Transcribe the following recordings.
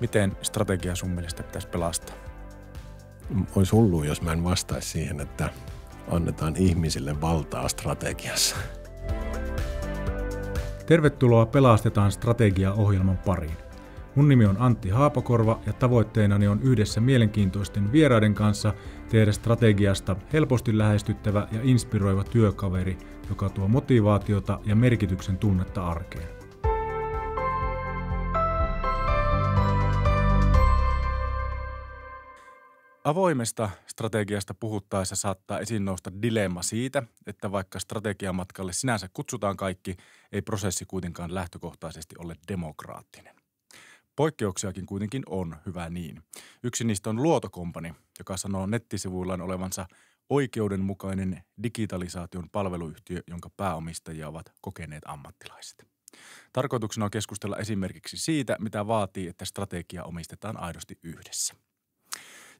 Miten strategia sun mielestä pitäisi pelastaa? Olisi hullu, jos mä en vastaisi siihen, että annetaan ihmisille valtaa strategiassa. Tervetuloa Pelastetaan strategiaohjelman pariin. Mun nimi on Antti Haapakorva ja tavoitteenani on yhdessä mielenkiintoisten vieraiden kanssa tehdä strategiasta helposti lähestyttävä ja inspiroiva työkaveri, joka tuo motivaatiota ja merkityksen tunnetta arkeen. Avoimesta strategiasta puhuttaessa saattaa esiin nousta dilemma siitä, että vaikka strategiamatkalle sinänsä kutsutaan kaikki, ei prosessi kuitenkaan lähtökohtaisesti ole demokraattinen. Poikkeuksiakin kuitenkin on, hyvä niin. Yksi niistä on Luotokompani, joka sanoo nettisivuillaan olevansa oikeudenmukainen digitalisaation palveluyhtiö, jonka pääomistajia ovat kokeneet ammattilaiset. Tarkoituksena on keskustella esimerkiksi siitä, mitä vaatii, että strategia omistetaan aidosti yhdessä –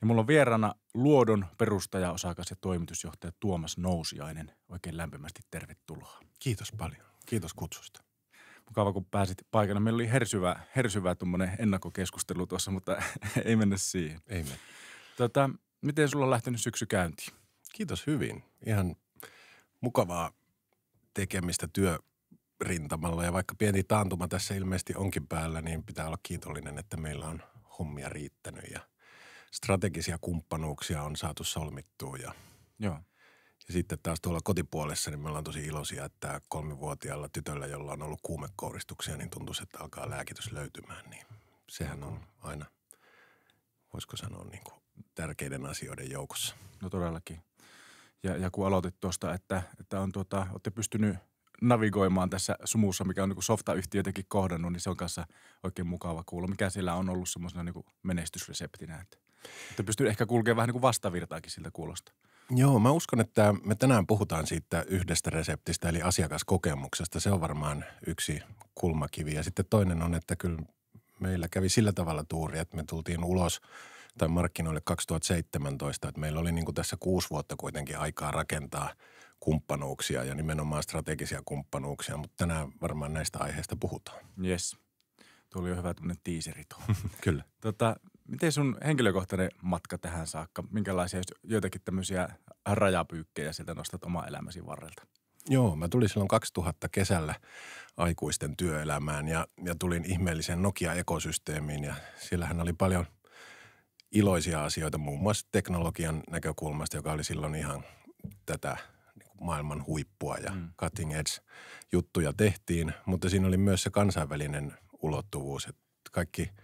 ja mulla on vieraana Luodon perustaja, osakas ja toimitusjohtaja Tuomas Nousiainen. Oikein lämpimästi tervetuloa. Kiitos paljon. Kiitos kutsusta. Mukava, kun pääsit paikana. Meillä oli hersyvä, hersyvä ennakkokeskustelu tuossa, mutta ei mennä siihen. Ei mennä. Tota, miten sulla on lähtenyt syksy käyntiin? Kiitos hyvin. Ihan mukavaa tekemistä työ, rintamalla ja vaikka pieni taantuma tässä ilmeisesti onkin päällä, niin pitää olla kiitollinen, että meillä on hommia riittänyt ja strategisia kumppanuuksia on saatu solmittua ja, Joo. ja sitten taas tuolla kotipuolessa niin me ollaan tosi iloisia, että kolmivuotiaalla tytöllä, jolla on ollut kuumekouristuksia, niin tuntuu, että alkaa lääkitys löytymään, niin sehän on aina, voisiko sanoa niin kuin tärkeiden asioiden joukossa. No todellakin. Ja, ja kun aloitit tuosta, että, että on tuota, olette pystynyt navigoimaan tässä sumussa, mikä on niin softayhtiöitäkin kohdannut, niin se on kanssa oikein mukava kuulla. Mikä siellä on ollut semmoisena niin menestysreseptinä? Että? Että pystyy ehkä kulkemaan vähän niin kuin vastavirtaakin siltä kuulosta. Joo, mä uskon, että me tänään puhutaan siitä yhdestä reseptistä, eli asiakaskokemuksesta. Se on varmaan yksi kulmakivi. Ja sitten toinen on, että kyllä meillä kävi sillä tavalla tuuri, että me tultiin ulos tai markkinoille 2017, että meillä oli niin kuin tässä kuusi vuotta kuitenkin aikaa rakentaa kumppanuuksia ja nimenomaan strategisia kumppanuuksia, mutta tänään varmaan näistä aiheista puhutaan. Yes. Tuli jo hyvä tämmöinen tiiseri tuo. Kyllä. Tota, Miten sun henkilökohtainen matka tähän saakka, minkälaisia joitakin tämmöisiä rajapyykkejä sieltä nostat oma elämäsi varrelta? Joo, mä tulin silloin 2000 kesällä aikuisten työelämään ja, ja tulin ihmeelliseen Nokia-ekosysteemiin ja siellähän oli paljon iloisia asioita, muun muassa teknologian näkökulmasta, joka oli silloin ihan tätä niin maailman huippua ja mm. cutting edge juttuja tehtiin, mutta siinä oli myös se kansainvälinen ulottuvuus, että kaikki –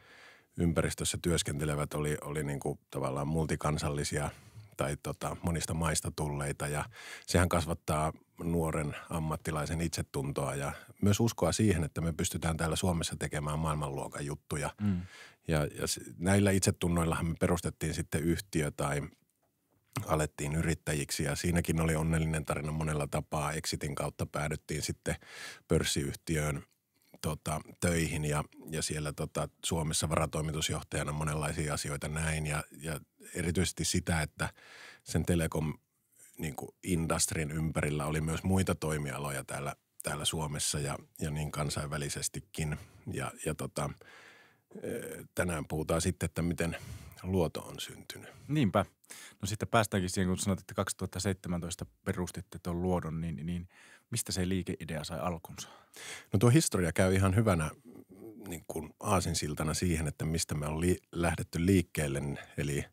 ympäristössä työskentelevät oli, oli niin kuin tavallaan multikansallisia tai tota, monista maista tulleita ja sehän kasvattaa nuoren ammattilaisen itsetuntoa ja myös uskoa siihen, että me pystytään täällä Suomessa tekemään maailmanluokan juttuja. Mm. Ja, ja näillä itsetunnoillahan me perustettiin sitten yhtiö tai alettiin yrittäjiksi ja siinäkin oli onnellinen tarina monella tapaa. Exitin kautta päädyttiin sitten pörssiyhtiöön tota, töihin ja, ja siellä tota, Suomessa varatoimitusjohtajana monenlaisia asioita näin ja, ja erityisesti sitä, että sen telekom niin kuin industrin ympärillä oli myös muita toimialoja täällä, täällä Suomessa ja, ja niin kansainvälisestikin ja, ja tota, tänään puhutaan sitten, että miten luoto on syntynyt. Niinpä. No sitten päästäänkin siihen, kun sanoit, että 2017 perustitte tuon luodon, niin, niin – Mistä se liikeidea sai alkunsa? No tuo historia käy ihan hyvänä niin kuin aasinsiltana siihen, että mistä me on li- lähdetty liikkeelle. Eli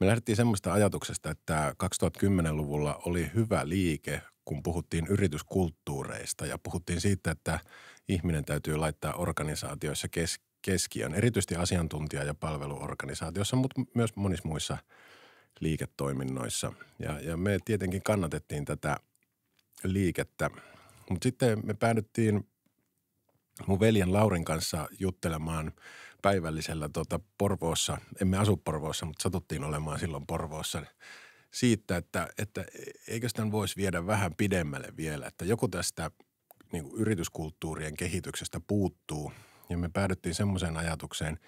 me lähdettiin semmoista ajatuksesta, että 2010-luvulla oli hyvä liike, kun puhuttiin yrityskulttuureista ja puhuttiin siitä, että ihminen täytyy laittaa organisaatioissa kes- keskiön, erityisesti asiantuntija- ja palveluorganisaatiossa, mutta myös monissa muissa liiketoiminnoissa. Ja, ja me tietenkin kannatettiin tätä – liikettä. Mutta sitten me päädyttiin mun veljen Laurin kanssa juttelemaan päivällisellä tota Porvoossa. Emme asu Porvoossa, mutta satuttiin olemaan silloin Porvoossa siitä, että, että eikö tämän voisi viedä vähän pidemmälle vielä, että joku tästä niin kuin yrityskulttuurien kehityksestä puuttuu. Ja me päädyttiin semmoiseen ajatukseen,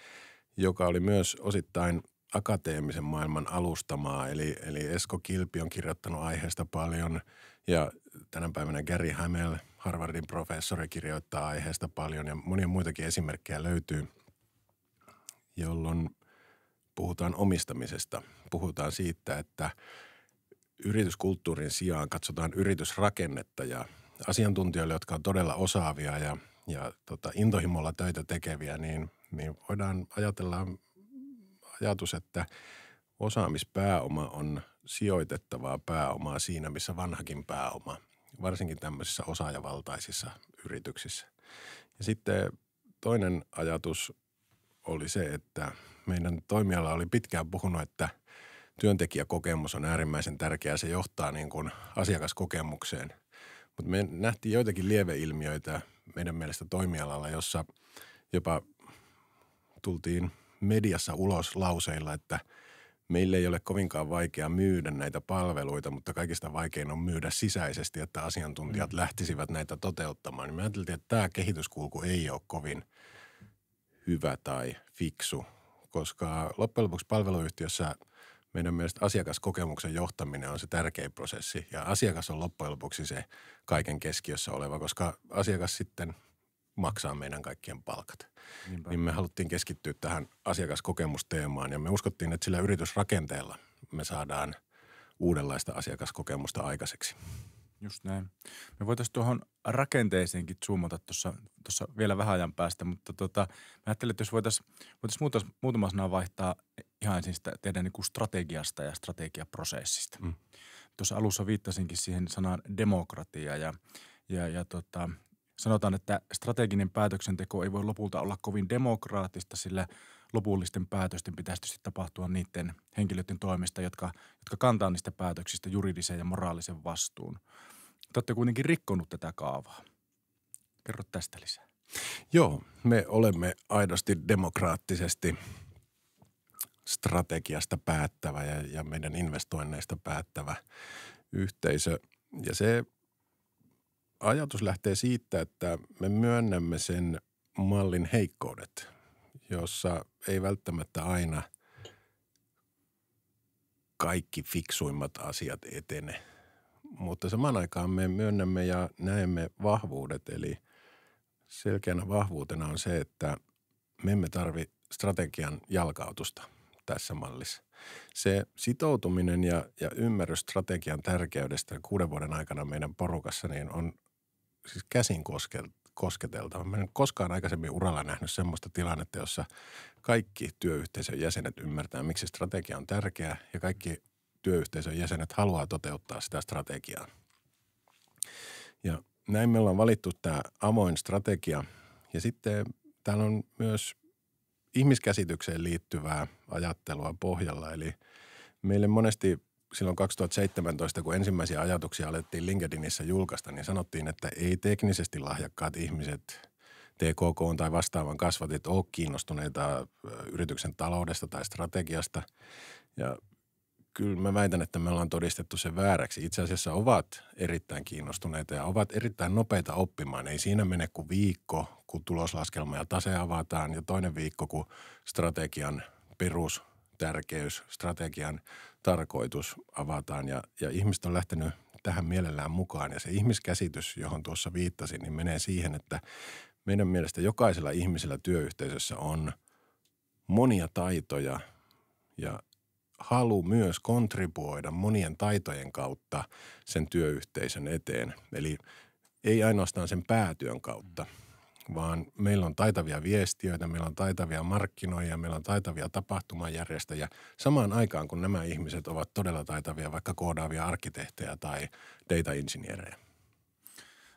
joka oli myös osittain akateemisen maailman alustamaa. Eli, eli Esko Kilpi on kirjoittanut aiheesta paljon ja tänä päivänä Gary Hamel, Harvardin professori, kirjoittaa aiheesta paljon ja monia muitakin esimerkkejä löytyy, jolloin puhutaan omistamisesta. Puhutaan siitä, että yrityskulttuurin sijaan katsotaan yritysrakennetta ja asiantuntijoille, jotka on todella osaavia ja, ja tota, intohimolla töitä tekeviä, niin, niin voidaan ajatella ajatus, että osaamispääoma on sijoitettavaa pääomaa siinä, missä vanhakin pääoma, varsinkin tämmöisissä osaajavaltaisissa yrityksissä. Ja sitten toinen ajatus oli se, että meidän toimiala oli pitkään puhunut, että työntekijäkokemus on äärimmäisen tärkeää. Se johtaa niin kuin asiakaskokemukseen. Mutta me nähtiin joitakin lieveilmiöitä meidän mielestä toimialalla, jossa jopa tultiin mediassa ulos lauseilla, että meille ei ole kovinkaan vaikea myydä näitä palveluita, mutta kaikista vaikein on myydä sisäisesti, että asiantuntijat mm. lähtisivät näitä toteuttamaan. Niin me ajateltiin, että tämä kehityskulku ei ole kovin hyvä tai fiksu, koska loppujen lopuksi palveluyhtiössä meidän mielestä asiakaskokemuksen johtaminen on se tärkein prosessi ja asiakas on loppujen lopuksi se kaiken keskiössä oleva, koska asiakas sitten – maksaa meidän kaikkien palkat. Niinpä. Niin me haluttiin keskittyä tähän asiakaskokemusteemaan ja me uskottiin, että sillä yritysrakenteella me saadaan uudenlaista asiakaskokemusta aikaiseksi. Just näin. Me voitaisiin tuohon rakenteeseenkin zoomata tuossa vielä vähän ajan päästä, mutta tota, mä ajattelin, että jos voitaisiin voitais muutas, muutama sana vaihtaa ihan sitä teidän niin kuin strategiasta ja strategiaprosessista. Mm. Tuossa alussa viittasinkin siihen sanaan demokratia ja, ja, ja tota, Sanotaan, että strateginen päätöksenteko ei voi lopulta olla kovin demokraattista, sillä lopullisten päätösten pitäisi sitten tapahtua niiden henkilöiden toimesta, jotka, jotka kantaa niistä päätöksistä juridisen ja moraalisen vastuun. Te olette kuitenkin rikkonut tätä kaavaa. Kerro tästä lisää. Joo, me olemme aidosti demokraattisesti strategiasta päättävä ja, ja meidän investoinneista päättävä yhteisö. Ja se ajatus lähtee siitä, että me myönnämme sen mallin heikkoudet, jossa ei välttämättä aina kaikki fiksuimmat asiat etene. Mutta samaan aikaan me myönnämme ja näemme vahvuudet, eli selkeänä vahvuutena on se, että me emme tarvi strategian jalkautusta tässä mallissa. Se sitoutuminen ja, ja ymmärrys strategian tärkeydestä kuuden vuoden aikana meidän porukassa niin on siis käsin kosketeltava. Mä en koskaan aikaisemmin uralla nähnyt sellaista tilannetta, jossa kaikki työyhteisön jäsenet ymmärtää, miksi strategia on tärkeä ja kaikki työyhteisön jäsenet haluaa toteuttaa sitä strategiaa. Ja näin me ollaan valittu tämä amoin strategia. Ja sitten täällä on myös ihmiskäsitykseen liittyvää ajattelua pohjalla. Eli meille monesti silloin 2017, kun ensimmäisiä ajatuksia alettiin LinkedInissä julkaista, niin sanottiin, että ei teknisesti lahjakkaat ihmiset – TKK tai vastaavan kasvatit ole kiinnostuneita yrityksen taloudesta tai strategiasta. Ja kyllä mä väitän, että me ollaan todistettu se vääräksi. Itse asiassa ovat erittäin kiinnostuneita ja ovat erittäin nopeita oppimaan. Ei siinä mene kuin viikko, kun tuloslaskelma ja tase avataan ja toinen viikko, kun strategian perus tärkeys, strategian tarkoitus avataan ja, ja ihmiset on lähtenyt tähän mielellään mukaan. Ja se ihmiskäsitys, johon tuossa viittasin, niin menee siihen, että meidän mielestä jokaisella ihmisellä työyhteisössä on monia taitoja ja halu myös kontribuoida monien taitojen kautta sen työyhteisön eteen. Eli ei ainoastaan sen päätyön kautta – vaan meillä on taitavia viestiöitä, meillä on taitavia markkinoijia, meillä on taitavia tapahtumajärjestäjiä. Samaan aikaan, kun nämä ihmiset ovat todella taitavia, vaikka koodaavia arkkitehtejä tai data-insinöörejä.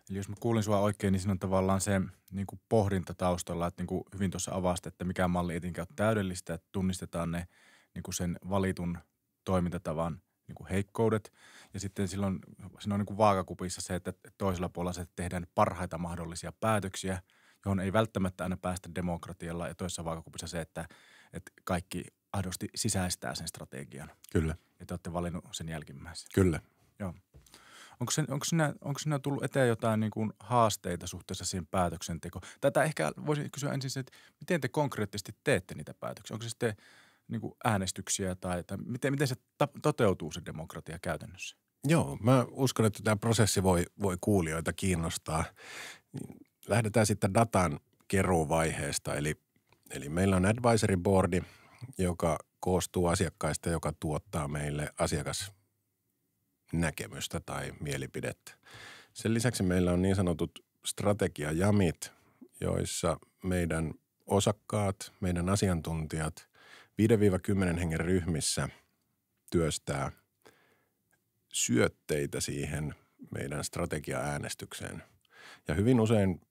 Eli jos mä kuulin sua oikein, niin siinä on tavallaan se niin kuin pohdinta taustalla, että niin kuin hyvin tuossa avasta, että mikä malli etenkään on täydellistä, että tunnistetaan ne niin kuin sen valitun toimintatavan niin kuin heikkoudet. Ja sitten silloin siinä on niin kuin vaakakupissa se, että toisella puolella se, että tehdään parhaita mahdollisia päätöksiä – johon ei välttämättä aina päästä demokratialla ja toisessa vaakakupissa se, että, että kaikki ahdosti sisäistää sen strategian. Kyllä. Ja te olette valinnut sen jälkimmäisen. Kyllä. Joo. Onko, sen, onko, sinä, onko sinä tullut eteen jotain niin kuin haasteita suhteessa siihen päätöksentekoon? Tätä ehkä voisin kysyä ensin se, että miten te konkreettisesti teette niitä päätöksiä? Onko se sitten niin kuin äänestyksiä tai, tai miten, miten se ta- toteutuu se demokratia käytännössä? Joo, mä uskon, että tämä prosessi voi, voi kuulijoita kiinnostaa lähdetään sitten datan keruuvaiheesta. Eli, eli meillä on advisory boardi, joka koostuu asiakkaista, joka tuottaa meille asiakasnäkemystä tai mielipidettä. Sen lisäksi meillä on niin sanotut strategiajamit, joissa meidän osakkaat, meidän asiantuntijat 5-10 hengen ryhmissä työstää syötteitä siihen meidän strategiaäänestykseen. Ja hyvin usein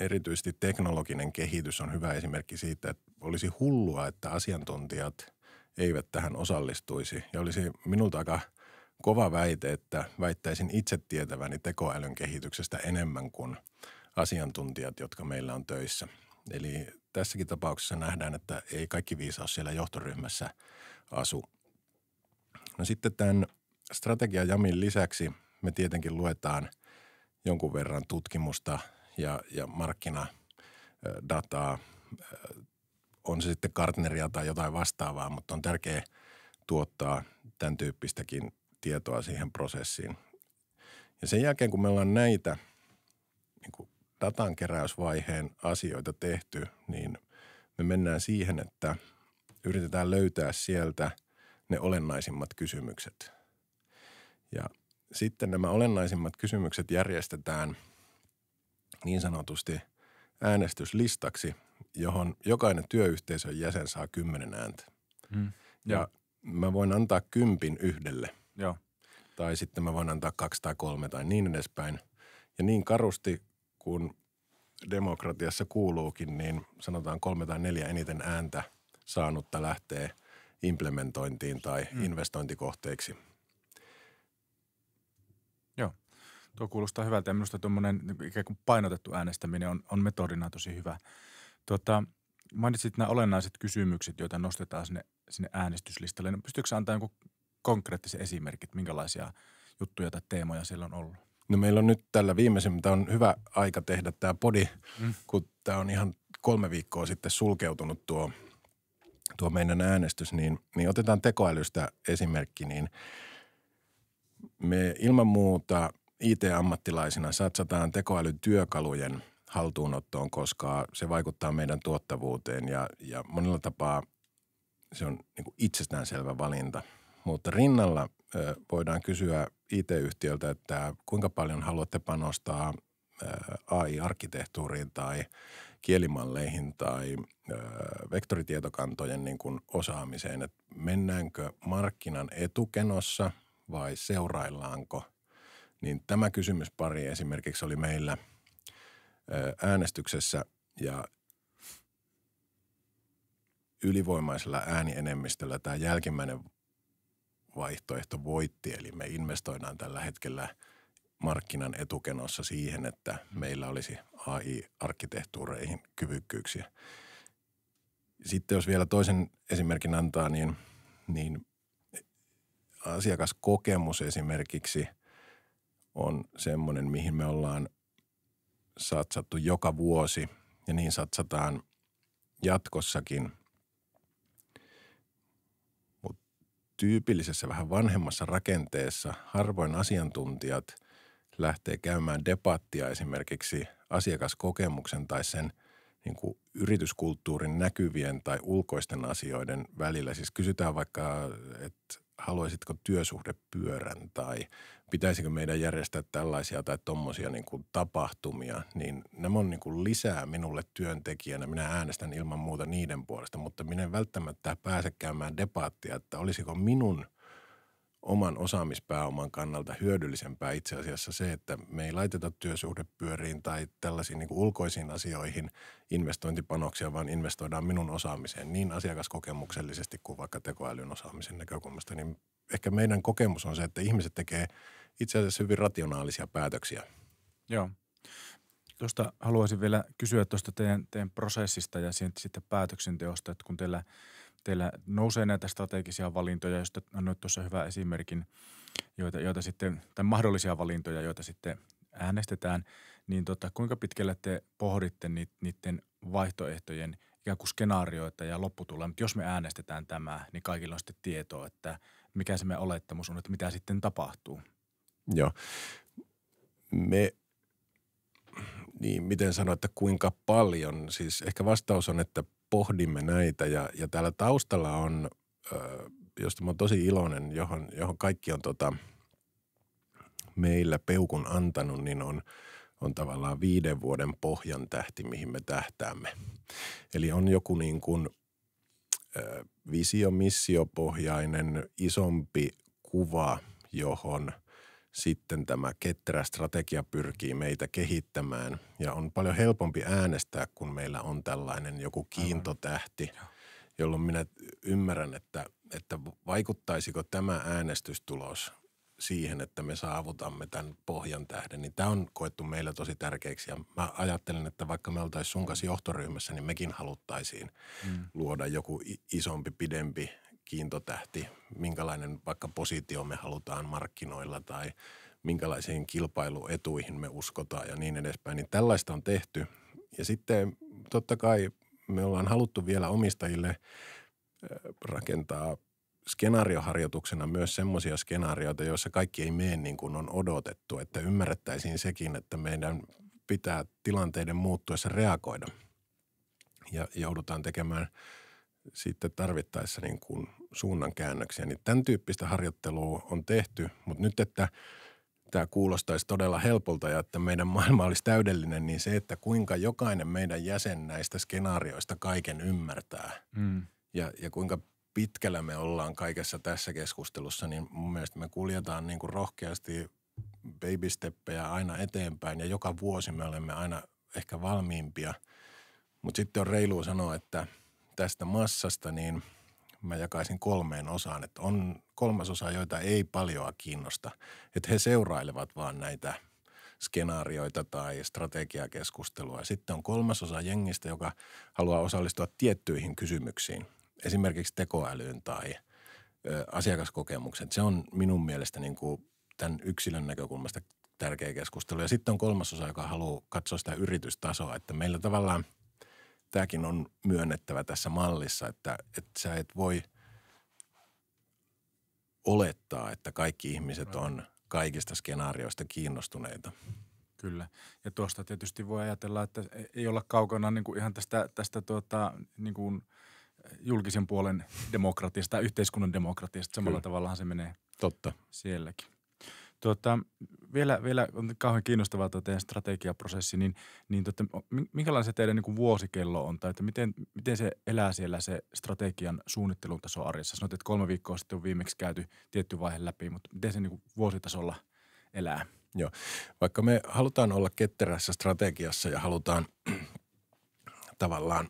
erityisesti teknologinen kehitys on hyvä esimerkki siitä, että olisi hullua, että asiantuntijat eivät tähän osallistuisi. Ja olisi minulta aika kova väite, että väittäisin itse tietäväni tekoälyn kehityksestä enemmän kuin asiantuntijat, jotka meillä on töissä. Eli tässäkin tapauksessa nähdään, että ei kaikki viisaus siellä johtoryhmässä asu. No sitten tämän strategiajamin lisäksi me tietenkin luetaan jonkun verran tutkimusta – ja, ja markkinadataa, on se sitten Gartneria tai jotain vastaavaa, mutta on tärkeää tuottaa tämän tyyppistäkin tietoa siihen prosessiin. Ja sen jälkeen, kun meillä on näitä niin kuin keräysvaiheen asioita tehty, niin me mennään siihen, että yritetään löytää sieltä ne olennaisimmat kysymykset. Ja sitten nämä olennaisimmat kysymykset järjestetään – niin sanotusti äänestyslistaksi, johon jokainen työyhteisön jäsen saa kymmenen ääntä. Hmm. Ja Joo. mä voin antaa kympin yhdelle. Joo. Tai sitten mä voin antaa kaksi tai kolme tai niin edespäin. Ja niin karusti, kun demokratiassa kuuluukin, niin sanotaan kolme tai neljä eniten ääntä saanutta lähtee implementointiin tai mm. investointikohteiksi Tuo kuulostaa hyvältä ja minusta tuommoinen niin ikään kuin painotettu äänestäminen on, on metodina tosi hyvä. Tuota, mainitsit nämä olennaiset kysymykset, joita nostetaan sinne, sinne äänestyslistalle. No, pystytkö antaa jonkun konkreettisen esimerkit, minkälaisia juttuja tai teemoja siellä on ollut? No meillä on nyt tällä viimeisimmillä, on hyvä aika tehdä tämä podi, mm. kun tämä on ihan kolme viikkoa sitten sulkeutunut tuo, tuo meidän äänestys, niin, niin otetaan tekoälystä esimerkki, niin me ilman muuta – IT-ammattilaisina satsataan tekoälyn työkalujen haltuunottoon, koska se vaikuttaa meidän tuottavuuteen ja, ja monella tapaa se on niin kuin itsestäänselvä valinta. Mutta rinnalla ö, voidaan kysyä IT-yhtiöltä, että kuinka paljon haluatte panostaa AI-arkkitehtuuriin tai kielimalleihin tai ö, vektoritietokantojen niin kuin osaamiseen, että mennäänkö markkinan etukenossa vai seuraillaanko – niin tämä kysymyspari esimerkiksi oli meillä äänestyksessä ja ylivoimaisella äänienemmistöllä tämä jälkimmäinen vaihtoehto voitti. Eli me investoidaan tällä hetkellä markkinan etukenossa siihen, että meillä olisi AI-arkkitehtuureihin kyvykkyyksiä. Sitten jos vielä toisen esimerkin antaa, niin, niin asiakaskokemus esimerkiksi – on semmoinen, mihin me ollaan satsattu joka vuosi ja niin satsataan jatkossakin. Mut tyypillisessä vähän vanhemmassa rakenteessa harvoin asiantuntijat lähtee käymään debattia esimerkiksi asiakaskokemuksen tai sen niin kuin yrityskulttuurin näkyvien tai ulkoisten asioiden välillä. Siis kysytään vaikka, että haluaisitko työsuhdepyörän tai pitäisikö meidän järjestää tällaisia tai tommosia niin kuin tapahtumia, niin nämä on niin kuin lisää minulle työntekijänä. Minä äänestän ilman muuta niiden puolesta, mutta minä en välttämättä pääse käymään debaattia, että olisiko minun oman osaamispääoman kannalta hyödyllisempää itse asiassa se, että me ei laiteta työsuhdepyöriin tai tällaisiin niin ulkoisiin asioihin investointipanoksia, vaan investoidaan minun osaamiseen niin asiakaskokemuksellisesti kuin vaikka tekoälyn osaamisen näkökulmasta. Niin ehkä meidän kokemus on se, että ihmiset tekee itse asiassa hyvin rationaalisia päätöksiä. Joo. Tuosta haluaisin vielä kysyä tuosta teidän, teidän prosessista ja sitten päätöksenteosta, että kun teillä – teillä nousee näitä strategisia valintoja, joista annoit tuossa hyvän esimerkin, joita, joita sitten, tai mahdollisia valintoja, joita sitten äänestetään, niin tota, kuinka pitkälle te pohditte niiden vaihtoehtojen ikään kuin skenaarioita ja mutta Jos me äänestetään tämä, niin kaikilla on sitten tietoa, että mikä se meidän olettamus on, että mitä sitten tapahtuu. Joo. Me niin, miten sanoa, että kuinka paljon? Siis ehkä vastaus on, että pohdimme näitä ja, ja täällä taustalla on, äh, josta mä oon tosi iloinen, johon, johon kaikki on tota, meillä peukun antanut, niin on, on tavallaan viiden vuoden pohjan tähti, mihin me tähtäämme. Eli on joku niin kuin visio, missiopohjainen, isompi kuva, johon – sitten tämä ketterä strategia pyrkii meitä kehittämään. Ja on paljon helpompi äänestää, kun meillä on tällainen joku kiintotähti, jolloin minä ymmärrän, että, että vaikuttaisiko tämä äänestystulos siihen, että me saavutamme tämän pohjan tähden, niin tämä on koettu meillä tosi tärkeäksi. Ja mä ajattelen, että vaikka me oltaisiin sun kanssa johtoryhmässä, niin mekin haluttaisiin mm. luoda joku isompi, pidempi kiintotähti, minkälainen vaikka positio me halutaan markkinoilla tai minkälaisiin kilpailuetuihin me uskotaan ja niin edespäin, niin tällaista on tehty. Ja sitten totta kai me ollaan haluttu vielä omistajille rakentaa skenaarioharjoituksena myös semmoisia skenaarioita, joissa kaikki ei mene niin kuin on odotettu, että ymmärrettäisiin sekin, että meidän pitää tilanteiden muuttuessa reagoida. Ja joudutaan tekemään sitten tarvittaessa niin kuin suunnan käännöksiä. Niin tämän tyyppistä harjoittelua on tehty, mutta nyt, että tämä kuulostaisi todella helpolta ja että meidän maailma olisi täydellinen, niin se, että kuinka jokainen meidän jäsen näistä skenaarioista kaiken ymmärtää mm. ja, ja kuinka pitkällä me ollaan kaikessa tässä keskustelussa, niin mun mielestä me kuljetaan niin kuin rohkeasti babysteppejä aina eteenpäin ja joka vuosi me olemme aina ehkä valmiimpia. Mutta sitten on reilu sanoa, että – tästä massasta, niin mä jakaisin kolmeen osaan. Että on kolmasosa, joita ei paljoa kiinnosta. Että he seurailevat vaan näitä skenaarioita tai strategiakeskustelua. Sitten on kolmasosa jengistä, joka haluaa osallistua tiettyihin kysymyksiin. Esimerkiksi tekoälyyn tai ö, asiakaskokemukset. Se on minun mielestä niin kuin tämän yksilön näkökulmasta tärkeä keskustelu. Ja sitten on kolmasosa, joka haluaa katsoa sitä yritystasoa, että meillä tavallaan – tämäkin on myönnettävä tässä mallissa, että, että sä et voi olettaa, että kaikki ihmiset on kaikista skenaarioista kiinnostuneita. Kyllä. Ja tuosta tietysti voi ajatella, että ei olla kaukana niin kuin ihan tästä, tästä tuota, niin kuin julkisen puolen demokratiasta, yhteiskunnan demokratiasta. Samalla Kyllä. tavallahan se menee Totta. sielläkin. Tuota, vielä, vielä on kauhean kiinnostavaa tuo teidän strategiaprosessi, niin, niin totta, minkälainen se teidän niin vuosikello on tai että miten, miten se elää siellä se strategian suunnittelun taso arjessa? Sanoit, että kolme viikkoa sitten on viimeksi käyty tietty vaihe läpi, mutta miten se niin vuositasolla elää? Joo. Vaikka me halutaan olla ketterässä strategiassa ja halutaan tavallaan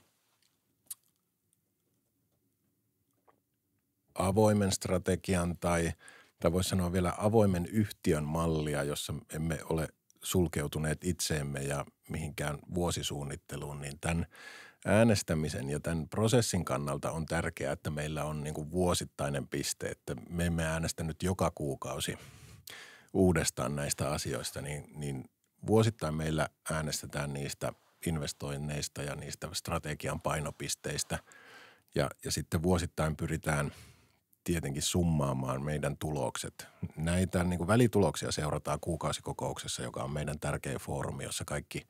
avoimen strategian tai – tai voisi sanoa vielä avoimen yhtiön mallia, jossa emme ole sulkeutuneet itseemme ja mihinkään vuosisuunnitteluun, niin tämän äänestämisen ja tämän prosessin kannalta on tärkeää, että meillä on niin kuin vuosittainen piste, että me emme äänestä nyt joka kuukausi uudestaan näistä asioista, niin, niin vuosittain meillä äänestetään niistä investoinneista ja niistä strategian painopisteistä ja, ja sitten vuosittain pyritään – tietenkin summaamaan meidän tulokset. Näitä niin kuin välituloksia seurataan kuukausikokouksessa, joka on meidän tärkeä foorumi, jossa kaikki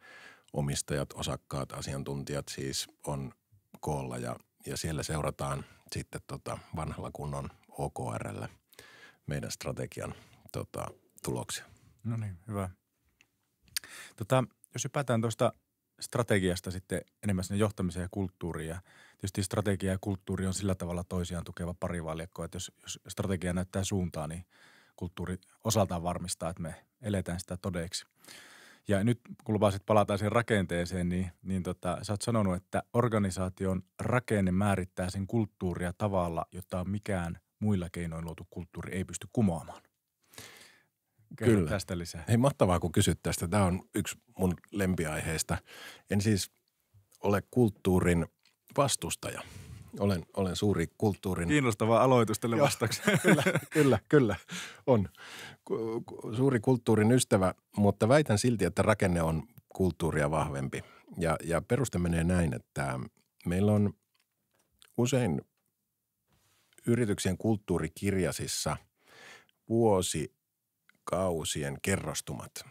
omistajat, osakkaat, asiantuntijat siis on koolla ja, ja siellä seurataan sitten tota vanhalla kunnon OKRllä meidän strategian tota, tuloksia. No niin, hyvä. Tota, jos hypätään tuosta strategiasta sitten enemmän sinne johtamiseen ja kulttuuriin ja – tietysti strategia ja kulttuuri on sillä tavalla toisiaan tukeva parivaljakko, että jos, jos strategia näyttää suuntaa, niin kulttuuri osaltaan varmistaa, että me eletään sitä todeksi. Ja nyt kun lupasit palataan siihen rakenteeseen, niin, niin tota, sä oot sanonut, että organisaation rakenne määrittää sen kulttuuria tavalla, jota mikään muilla keinoin luotu kulttuuri ei pysty kumoamaan. Kerron Kyllä. tästä lisää. Hei, mahtavaa, kun kysyt tästä. Tämä on yksi mun lempiaiheista. En siis ole kulttuurin vastustaja. Olen, olen suuri kulttuurin... Kiinnostava aloitus tälle vastaksi. kyllä, kyllä, kyllä, on. Suuri kulttuurin ystävä, mutta väitän silti, että rakenne on kulttuuria vahvempi. Ja, ja peruste menee näin, että meillä on usein yrityksen kulttuurikirjasissa vuosikausien kerrostumat.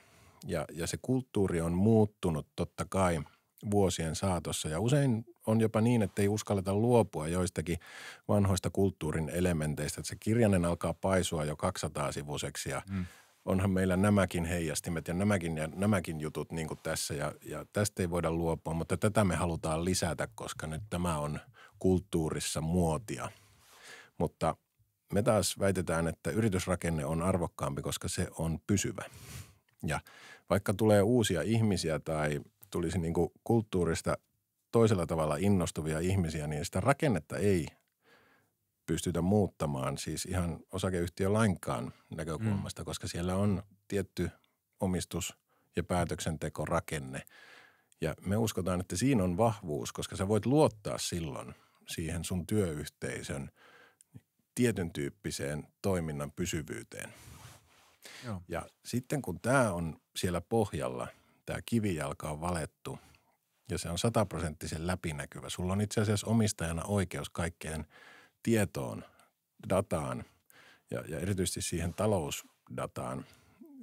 Ja, ja se kulttuuri on muuttunut totta kai – vuosien saatossa. Ja usein on jopa niin, että ei uskalleta luopua joistakin vanhoista kulttuurin elementeistä. Että se kirjanen alkaa paisua jo 200 sivuseksi ja mm. onhan meillä nämäkin heijastimet ja nämäkin, ja nämäkin jutut niin kuin tässä. Ja, ja tästä ei voida luopua, mutta tätä me halutaan lisätä, koska nyt tämä on kulttuurissa muotia. Mutta me taas väitetään, että yritysrakenne on arvokkaampi, koska se on pysyvä. Ja vaikka tulee uusia ihmisiä tai tulisi niin kuin kulttuurista toisella tavalla innostuvia ihmisiä, niin sitä rakennetta ei pystytä muuttamaan siis ihan osakeyhtiön lainkaan näkökulmasta, mm. koska siellä on tietty omistus- ja päätöksentekorakenne. Ja me uskotaan, että siinä on vahvuus, koska sä voit luottaa silloin siihen sun työyhteisön tietyn tyyppiseen toiminnan pysyvyyteen. Joo. Ja sitten kun tämä on siellä pohjalla – tämä kivijalka on valettu ja se on sataprosenttisen läpinäkyvä. Sulla on itse asiassa omistajana oikeus kaikkeen tietoon, dataan ja, ja erityisesti siihen talousdataan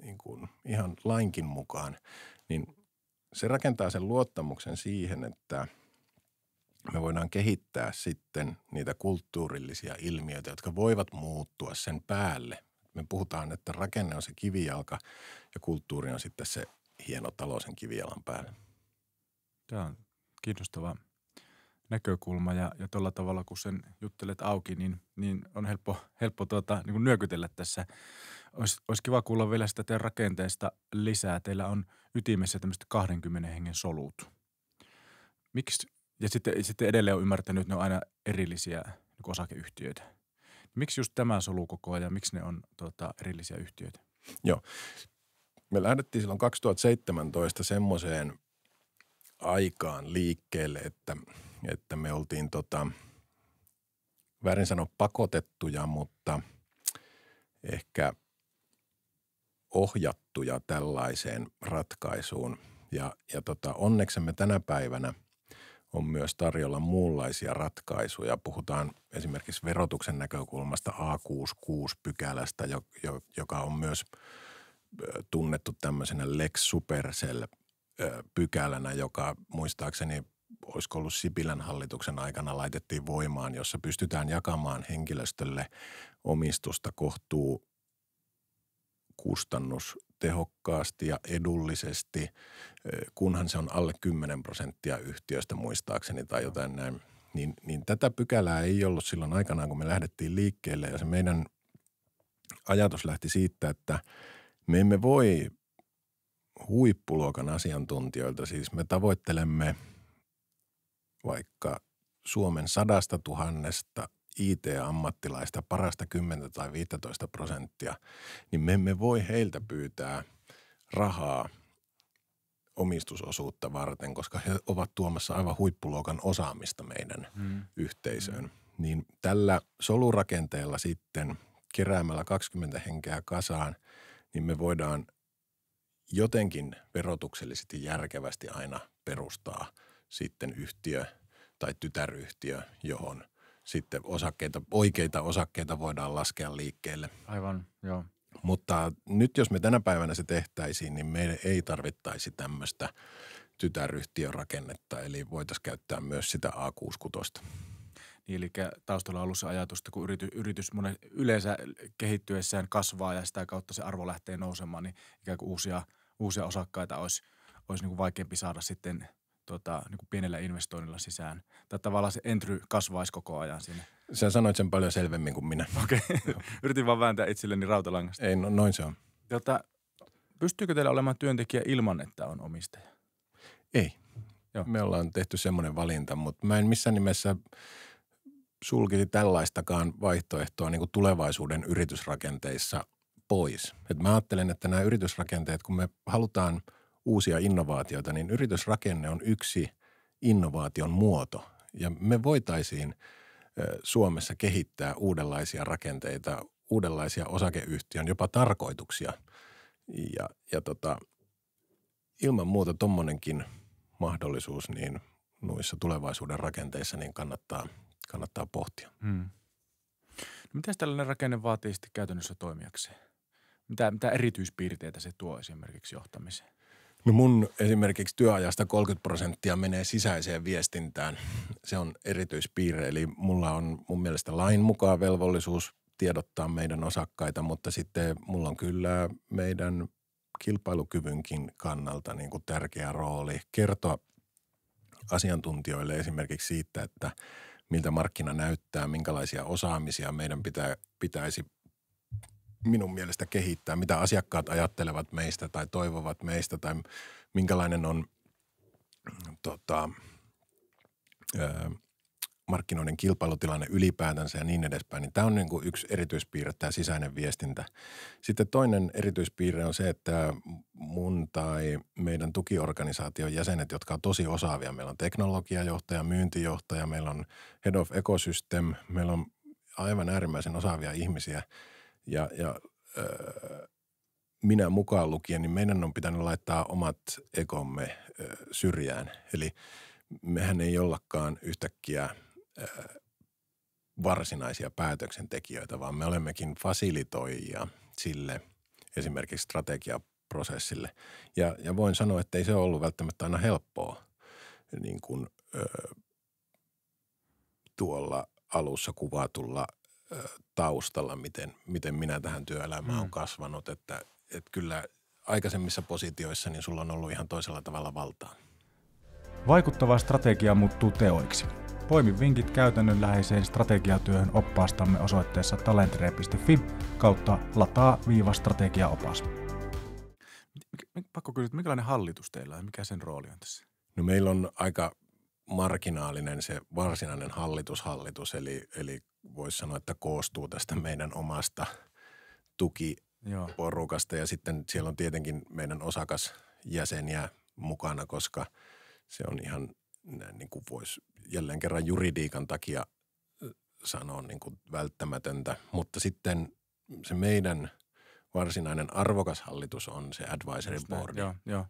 niin kuin ihan lainkin mukaan, niin se rakentaa sen luottamuksen siihen, että me voidaan kehittää sitten niitä kulttuurillisia ilmiöitä, jotka voivat muuttua sen päälle. Me puhutaan, että rakenne on se kivijalka ja kulttuuri on sitten se hieno talo sen kivialan päälle. Tämä on kiinnostava näkökulma ja, ja tuolla tavalla, kun sen juttelet auki, niin, niin on helppo, helppo tuota, niin kuin nyökytellä tässä. Olisi, olisi kiva kuulla vielä sitä teidän rakenteesta lisää. Teillä on ytimessä tämmöiset 20 hengen solut. Miksi, ja sitten, sitten edelleen on ymmärtänyt, että ne on aina erillisiä niin osakeyhtiöitä. Miksi just tämä solukoko ja miksi ne on tuota, erillisiä yhtiöitä? Joo me lähdettiin silloin 2017 semmoiseen aikaan liikkeelle, että, että me oltiin tota, väärin sanoa pakotettuja, mutta ehkä ohjattuja tällaiseen ratkaisuun. Ja, ja tota, onneksemme tänä päivänä on myös tarjolla muunlaisia ratkaisuja. Puhutaan esimerkiksi verotuksen näkökulmasta A66-pykälästä, joka on myös – tunnettu tämmöisenä Lex Supercell pykälänä, joka muistaakseni olisiko ollut Sipilän hallituksen aikana laitettiin voimaan, jossa pystytään jakamaan henkilöstölle omistusta kohtuu kustannus tehokkaasti ja edullisesti, kunhan se on alle 10 prosenttia yhtiöstä muistaakseni tai jotain näin. Niin, niin tätä pykälää ei ollut silloin aikanaan, kun me lähdettiin liikkeelle ja se meidän ajatus lähti siitä, että – me emme voi huippuluokan asiantuntijoilta, siis me tavoittelemme vaikka Suomen sadasta tuhannesta IT-ammattilaista parasta 10 tai 15 prosenttia, niin me emme voi heiltä pyytää rahaa omistusosuutta varten, koska he ovat tuomassa aivan huippuluokan osaamista meidän hmm. yhteisöön. Niin tällä solurakenteella sitten keräämällä 20 henkeä kasaan – niin me voidaan jotenkin verotuksellisesti järkevästi aina perustaa sitten yhtiö tai tytäryhtiö, johon sitten osakkeita, oikeita osakkeita voidaan laskea liikkeelle. Aivan, joo. Mutta nyt jos me tänä päivänä se tehtäisiin, niin me ei tarvittaisi tämmöistä tytäryhtiön rakennetta, eli voitaisiin käyttää myös sitä A66. Eli taustalla on ollut se ajatus, että kun yritys, yritys monen, yleensä kehittyessään kasvaa ja sitä kautta se arvo lähtee nousemaan, niin ikään kuin uusia, uusia osakkaita olisi, olisi niin kuin vaikeampi saada sitten tota, niin kuin pienellä investoinnilla sisään. Tai tavallaan se entry kasvaisi koko ajan sinne. Sä sanoit sen paljon selvemmin kuin minä. Okei. Okay. Yritin vaan vääntää itselleni rautalangasta. Ei, no, noin se on. Tota, pystyykö teillä olemaan työntekijä ilman, että on omistaja? Ei. Joo. Me ollaan tehty semmoinen valinta, mutta mä en missään nimessä – sulkisi tällaistakaan vaihtoehtoa niin kuin tulevaisuuden yritysrakenteissa pois. Et mä ajattelen, että nämä yritysrakenteet, kun me halutaan uusia innovaatioita, niin yritysrakenne on yksi innovaation muoto. Ja me voitaisiin Suomessa kehittää uudenlaisia rakenteita, uudenlaisia osakeyhtiön jopa tarkoituksia. Ja, ja tota, ilman muuta tuommoinenkin mahdollisuus niin noissa tulevaisuuden rakenteissa niin kannattaa kannattaa pohtia. Hmm. No miten tällainen rakenne vaatii sitten käytännössä toimijakseen? Mitä, mitä erityispiirteitä se tuo esimerkiksi johtamiseen? No mun esimerkiksi työajasta 30 prosenttia menee sisäiseen viestintään. Se on erityispiirre, eli mulla on mun mielestä lain mukaan velvollisuus tiedottaa meidän osakkaita, mutta sitten mulla on kyllä meidän kilpailukyvynkin kannalta niin kuin tärkeä rooli kertoa asiantuntijoille esimerkiksi siitä, että – miltä markkina näyttää, minkälaisia osaamisia meidän pitää, pitäisi minun mielestä kehittää, mitä asiakkaat ajattelevat meistä tai toivovat meistä tai minkälainen on tota, – markkinoiden kilpailutilanne ylipäätänsä ja niin edespäin, niin tämä on niin kuin yksi erityispiirre, tämä sisäinen viestintä. Sitten toinen erityispiirre on se, että mun tai meidän tukiorganisaation jäsenet, jotka on tosi osaavia, meillä on teknologiajohtaja, myyntijohtaja, meillä on head of ecosystem, meillä on aivan äärimmäisen osaavia ihmisiä ja, ja öö, minä mukaan lukien, niin meidän on pitänyt laittaa omat ekomme öö, syrjään. Eli mehän ei ollakaan yhtäkkiä Äh, varsinaisia päätöksentekijöitä, vaan me olemmekin fasilitoijia sille esimerkiksi strategiaprosessille. Ja, ja voin sanoa, että ei se ollut välttämättä aina helppoa niin kuin, ö, tuolla alussa kuvatulla ö, taustalla, miten, miten minä tähän työelämään mm. on kasvanut. Että, että kyllä aikaisemmissa positioissa niin sulla on ollut ihan toisella tavalla valtaa. Vaikuttava strategia muuttuu teoiksi – Poimi vinkit käytännönläheiseen strategiatyöhön oppaastamme osoitteessa talentree.fi kautta lataa-strategiaopas. Pakko kysyä, minkälainen hallitus teillä on ja mikä sen rooli on tässä? No meillä on aika marginaalinen se varsinainen hallitushallitus, eli, eli voisi sanoa, että koostuu tästä meidän omasta tukiporukasta Joo. ja sitten siellä on tietenkin meidän osakasjäseniä mukana, koska se on ihan näin niin kuin voisi jälleen kerran juridiikan takia sanoa niin kuin välttämätöntä, mutta sitten se meidän varsinainen arvokas hallitus on se advisory Just board. Näin, joo, joo.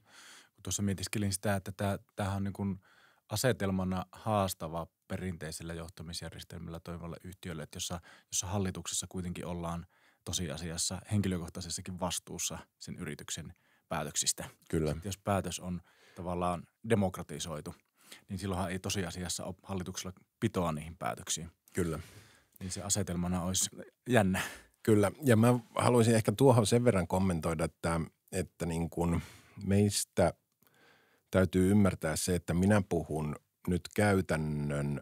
Tuossa mietiskelin sitä, että tämähän on niin kuin asetelmana haastava perinteisellä johtamisjärjestelmällä toimivalle yhtiölle, että jossa, jossa hallituksessa kuitenkin ollaan tosiasiassa henkilökohtaisessakin vastuussa sen yrityksen päätöksistä. Kyllä. Sitten jos päätös on tavallaan demokratisoitu – niin silloinhan ei tosiasiassa ole hallituksella pitoa niihin päätöksiin. Kyllä. Niin se asetelmana olisi jännä. Kyllä, ja mä haluaisin ehkä tuohon sen verran kommentoida, että, että niin kun meistä täytyy ymmärtää se, että minä puhun nyt käytännön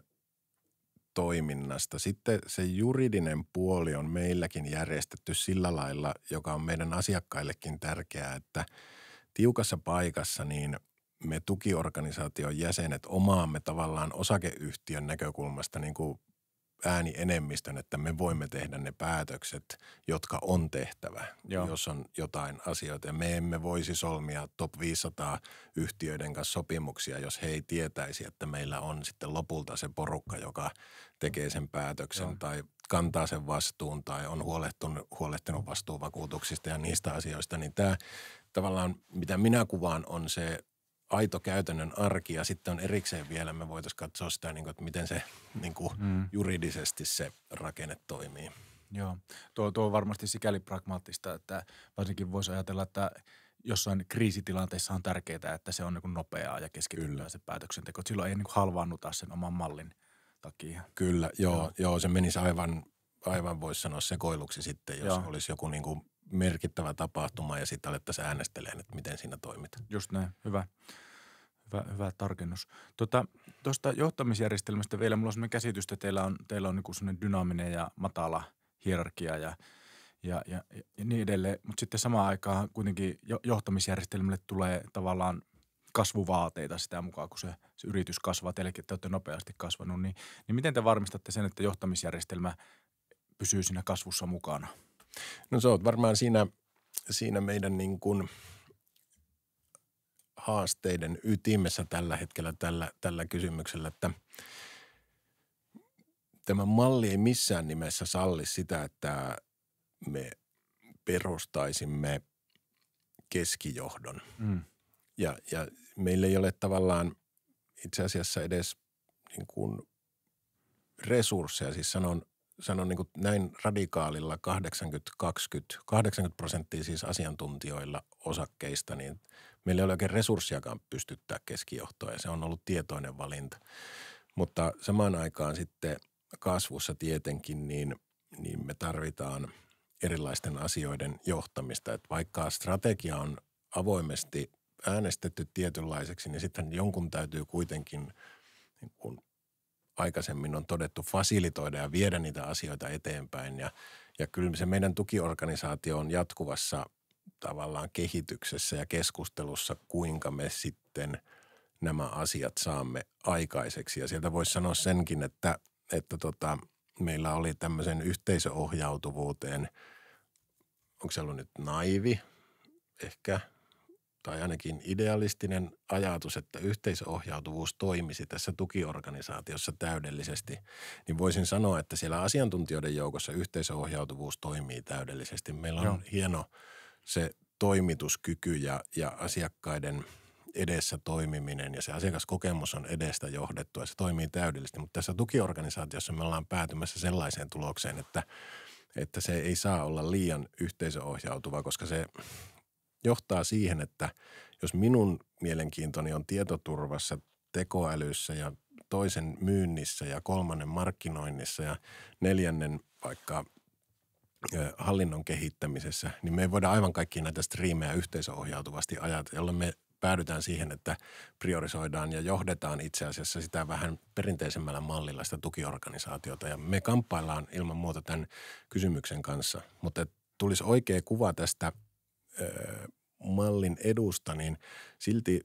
toiminnasta. Sitten se juridinen puoli on meilläkin järjestetty sillä lailla, joka on meidän asiakkaillekin tärkeää, että tiukassa paikassa niin – me tukiorganisaation jäsenet omaamme tavallaan osakeyhtiön näkökulmasta niin kuin ääni enemmistön, että me voimme tehdä ne päätökset, jotka on tehtävä, Joo. jos on jotain asioita. Ja me emme voisi solmia top 500 yhtiöiden kanssa sopimuksia, jos he ei tietäisi, että meillä on sitten lopulta se porukka, joka tekee sen päätöksen Joo. tai kantaa sen vastuun tai on huolehtunut, huolehtunut vastuuvakuutuksista ja niistä asioista. Niin tämä tavallaan, mitä minä kuvaan, on se aito käytännön arki ja sitten on erikseen vielä, me voitaisiin katsoa sitä, niin kuin, että miten se niin kuin mm. juridisesti se rakenne toimii. Joo, tuo, tuo on varmasti sikäli pragmaattista, että varsinkin voisi ajatella, että jossain kriisitilanteessa on tärkeää, että se on niin kuin nopeaa ja keskitytään se päätöksenteko. Silloin ei niin kuin halvaannuta sen oman mallin takia. Kyllä, joo, joo. joo se menisi aivan, aivan voisi sanoa sekoiluksi sitten, jos joo. olisi joku niin kuin merkittävä tapahtuma ja sitten alettaisiin äänestelemään, että miten siinä toimit. Just näin, hyvä. Hyvä, hyvä tarkennus. Tuota, tuosta johtamisjärjestelmästä vielä, mulla on sellainen käsitys, että teillä on, teillä on niin sellainen dynaaminen ja matala hierarkia ja, ja, ja, ja niin edelleen. Mutta sitten samaan aikaan kuitenkin johtamisjärjestelmälle tulee tavallaan kasvuvaateita sitä mukaan, kun se, se yritys kasvaa, teillekin te olette nopeasti kasvanut, niin, niin miten te varmistatte sen, että johtamisjärjestelmä pysyy siinä kasvussa mukana – No se on varmaan siinä, siinä meidän niin kuin haasteiden ytimessä tällä hetkellä tällä, tällä kysymyksellä, että tämä malli ei missään nimessä salli sitä, että me perustaisimme keskijohdon. Mm. Ja, ja meillä ei ole tavallaan itse asiassa edes niin kuin resursseja, siis sanon sanon niin kuin näin radikaalilla 80-20, 80 prosenttia siis asiantuntijoilla osakkeista, niin meillä ei ole oikein resurssiakaan pystyttää keskijohtoa ja se on ollut tietoinen valinta. Mutta samaan aikaan sitten kasvussa tietenkin, niin, niin me tarvitaan erilaisten asioiden johtamista. Että vaikka strategia on avoimesti äänestetty tietynlaiseksi, niin sitten jonkun täytyy kuitenkin niin kuin aikaisemmin on todettu, fasilitoida ja viedä niitä asioita eteenpäin. Ja, ja kyllä se meidän tukiorganisaatio on jatkuvassa tavallaan kehityksessä ja keskustelussa, kuinka me sitten nämä asiat saamme aikaiseksi. Ja sieltä voisi sanoa senkin, että, että tota, meillä oli tämmöisen yhteisöohjautuvuuteen, onko se ollut nyt naivi ehkä – tai ainakin idealistinen ajatus, että yhteisohjautuvuus toimisi tässä tukiorganisaatiossa täydellisesti, niin voisin sanoa, että siellä asiantuntijoiden joukossa yhteisohjautuvuus toimii täydellisesti. Meillä on Joo. hieno se toimituskyky ja, ja asiakkaiden edessä toimiminen ja se asiakaskokemus on edestä johdettu ja se toimii täydellisesti. Mutta tässä tukiorganisaatiossa me ollaan päätymässä sellaiseen tulokseen, että että se ei saa olla liian yhteisöohjautuva, koska se johtaa siihen, että jos minun mielenkiintoni on tietoturvassa, tekoälyssä ja toisen myynnissä ja kolmannen markkinoinnissa ja neljännen vaikka hallinnon kehittämisessä, niin me ei voida aivan kaikki näitä striimejä yhteisöohjautuvasti ajat, jolloin me päädytään siihen, että priorisoidaan ja johdetaan itse asiassa sitä vähän perinteisemmällä mallilla sitä tukiorganisaatiota. Ja me kamppaillaan ilman muuta tämän kysymyksen kanssa, mutta tulisi oikea kuva tästä – mallin edusta, niin silti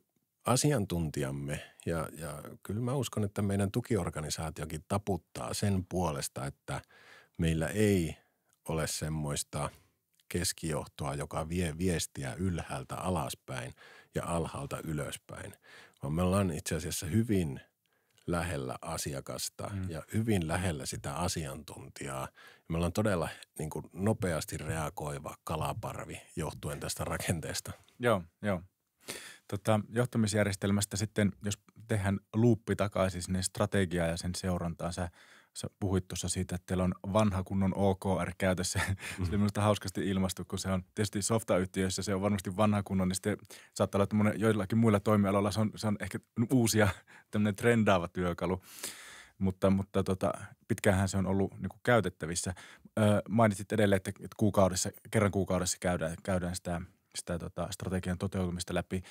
asiantuntijamme ja, ja kyllä mä uskon, että meidän tukiorganisaatiokin taputtaa sen puolesta, että meillä ei ole semmoista keskijohtoa, joka vie viestiä ylhäältä alaspäin ja alhaalta ylöspäin, vaan me ollaan itse asiassa hyvin – lähellä asiakasta mm. ja hyvin lähellä sitä asiantuntijaa. Me ollaan todella niin kuin nopeasti reagoiva kalaparvi johtuen tästä rakenteesta. Joo, joo. Tota, johtamisjärjestelmästä sitten, jos tehdään luuppi takaisin sinne strategiaan ja sen seurantaan, sä Sä puhuit tuossa siitä, että teillä on vanha kunnon OKR käytössä. Mm. hmm se on mm-hmm. minusta hauskasti ilmastu, kun se on tietysti softayhtiöissä, se on varmasti vanha kunnon, niin sitten saattaa olla, että monen, joillakin muilla toimialoilla se on, se on ehkä uusia tämmöinen trendaava työkalu mutta, mutta tota, pitkäänhän se on ollut niin kuin käytettävissä. Öö, mainitsit edelleen, että, että kuukaudessa, kerran kuukaudessa käydään, käydään sitä, sitä tota, strategian toteutumista läpi.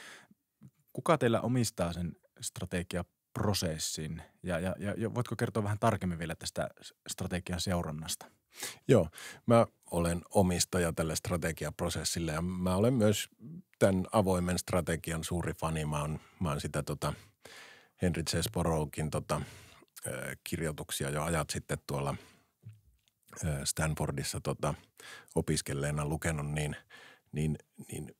Kuka teillä omistaa sen strategia prosessin. Ja, ja, ja voitko kertoa vähän tarkemmin vielä tästä strategian seurannasta? Joo, mä olen omistaja tälle strategiaprosessille ja mä olen myös tämän avoimen strategian suuri fani. Mä oon, mä oon sitä tota Henry C. Sporoukin tota, kirjoituksia jo ajat sitten tuolla Stanfordissa tota, opiskelleena lukenut, niin, niin, niin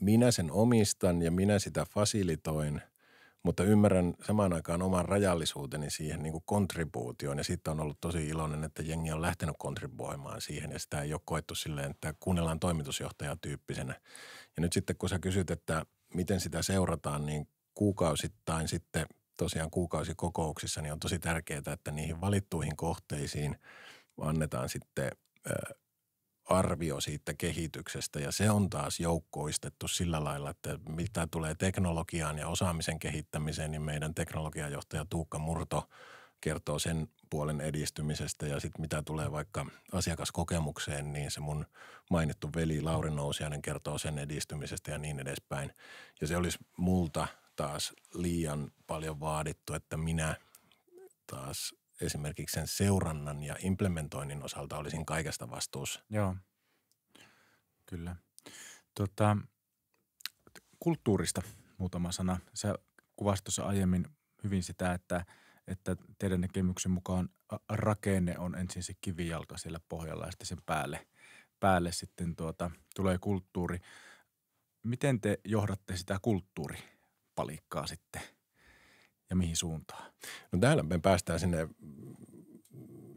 minä sen omistan ja minä sitä fasilitoin – mutta ymmärrän samaan aikaan oman rajallisuuteni siihen niin kuin kontribuutioon ja sitten on ollut tosi iloinen, että jengi on lähtenyt kontribuoimaan siihen ja sitä ei ole koettu silleen, että kuunnellaan toimitusjohtajaa tyyppisenä. Ja nyt sitten kun sä kysyt, että miten sitä seurataan, niin kuukausittain sitten tosiaan kuukausikokouksissa niin on tosi tärkeää, että niihin valittuihin kohteisiin annetaan sitten – arvio siitä kehityksestä ja se on taas joukkoistettu sillä lailla, että mitä tulee teknologiaan ja osaamisen kehittämiseen, niin meidän teknologiajohtaja Tuukka Murto kertoo sen puolen edistymisestä ja sitten mitä tulee vaikka asiakaskokemukseen, niin se mun mainittu veli Lauri Nousiainen kertoo sen edistymisestä ja niin edespäin. Ja se olisi multa taas liian paljon vaadittu, että minä taas esimerkiksi sen seurannan ja implementoinnin osalta olisin kaikesta vastuussa. Joo, kyllä. Tota, kulttuurista muutama sana. Sä kuvasit tuossa aiemmin hyvin sitä, että, että teidän näkemyksen mukaan rakenne on ensin se kivijalka siellä pohjalla ja sitten sen päälle, päälle sitten tuota, tulee kulttuuri. Miten te johdatte sitä kulttuuripalikkaa sitten ja mihin suuntaan? No täällä me päästään sinne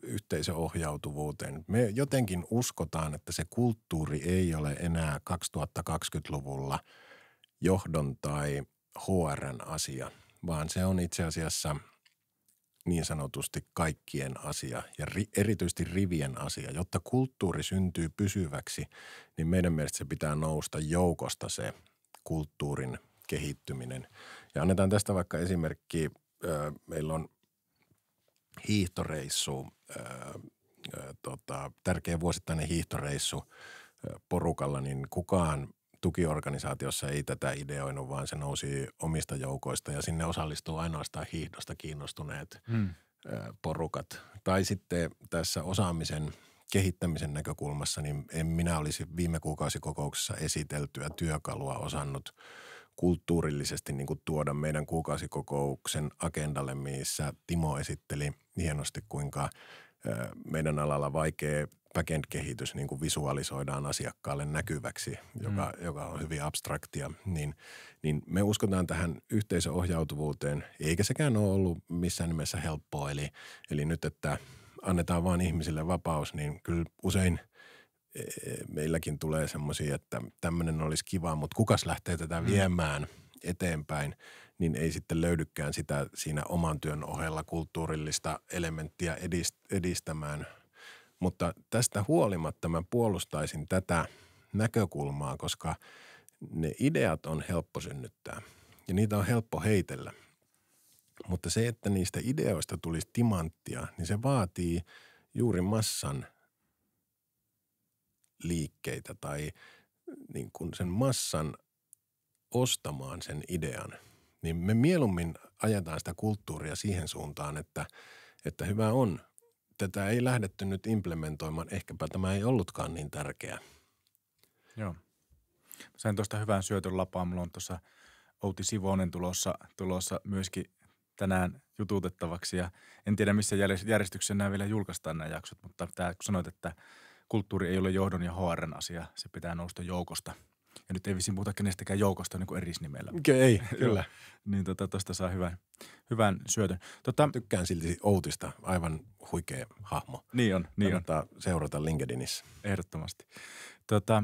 yhteisöohjautuvuuteen. Me jotenkin uskotaan, että se kulttuuri ei ole enää 2020-luvulla johdon tai HRn asia, vaan se on itse asiassa niin sanotusti kaikkien asia ja ri, erityisesti rivien asia. Jotta kulttuuri syntyy pysyväksi, niin meidän mielestä se pitää nousta joukosta se kulttuurin kehittyminen. Ja annetaan tästä vaikka esimerkki. Meillä on hiihtoreissu, tota, tärkeä vuosittainen hiihtoreissu porukalla, niin kukaan tukiorganisaatiossa ei tätä ideoinut, vaan se nousi omista joukoista ja sinne osallistuu ainoastaan hiihdosta kiinnostuneet hmm. porukat. Tai sitten tässä osaamisen kehittämisen näkökulmassa, niin en minä olisi viime kuukausikokouksessa esiteltyä työkalua osannut – kulttuurillisesti niin kuin tuoda meidän kuukausikokouksen agendalle, missä Timo esitteli hienosti, kuinka meidän alalla vaikea backend-kehitys niin kuin visualisoidaan asiakkaalle näkyväksi, joka, mm. joka on hyvin abstraktia, niin, niin me uskotaan tähän yhteisöohjautuvuuteen, eikä sekään ole ollut missään nimessä helppoa. Eli, eli nyt, että annetaan vain ihmisille vapaus, niin kyllä usein – meilläkin tulee semmoisia, että tämmöinen olisi kiva, mutta kukas lähtee tätä mm. viemään eteenpäin, niin ei sitten löydykään sitä siinä oman työn ohella kulttuurillista elementtiä edistämään. Mutta tästä huolimatta mä puolustaisin tätä näkökulmaa, koska ne ideat on helppo synnyttää ja niitä on helppo heitellä. Mutta se, että niistä ideoista tulisi timanttia, niin se vaatii juuri massan – liikkeitä tai niin kuin sen massan ostamaan sen idean, niin me mieluummin ajetaan sitä kulttuuria siihen suuntaan, että, että hyvä on. Tätä ei lähdetty nyt implementoimaan, ehkäpä tämä ei ollutkaan niin tärkeä. Joo. Sain tuosta hyvän syötön lapaa. Mulla on tuossa Outi Sivonen tulossa, tulossa myöskin tänään jututettavaksi ja en tiedä missä järjestyksessä nämä vielä julkaistaan nämä jaksot, mutta tämä, kun sanoit, että – kulttuuri ei ole johdon ja HRn asia. Se pitää nousta joukosta. Ja nyt ei vissiin puhuta kenestäkään joukosta niin kuin nimellä. Okay, ei, kyllä. niin tuosta tota, saa hyvän, hyvän syötön. Tota, Tykkään silti Outista, aivan huikea hahmo. Niin on, niin Kannattaa on. seurata LinkedInissä. Ehdottomasti. Tota,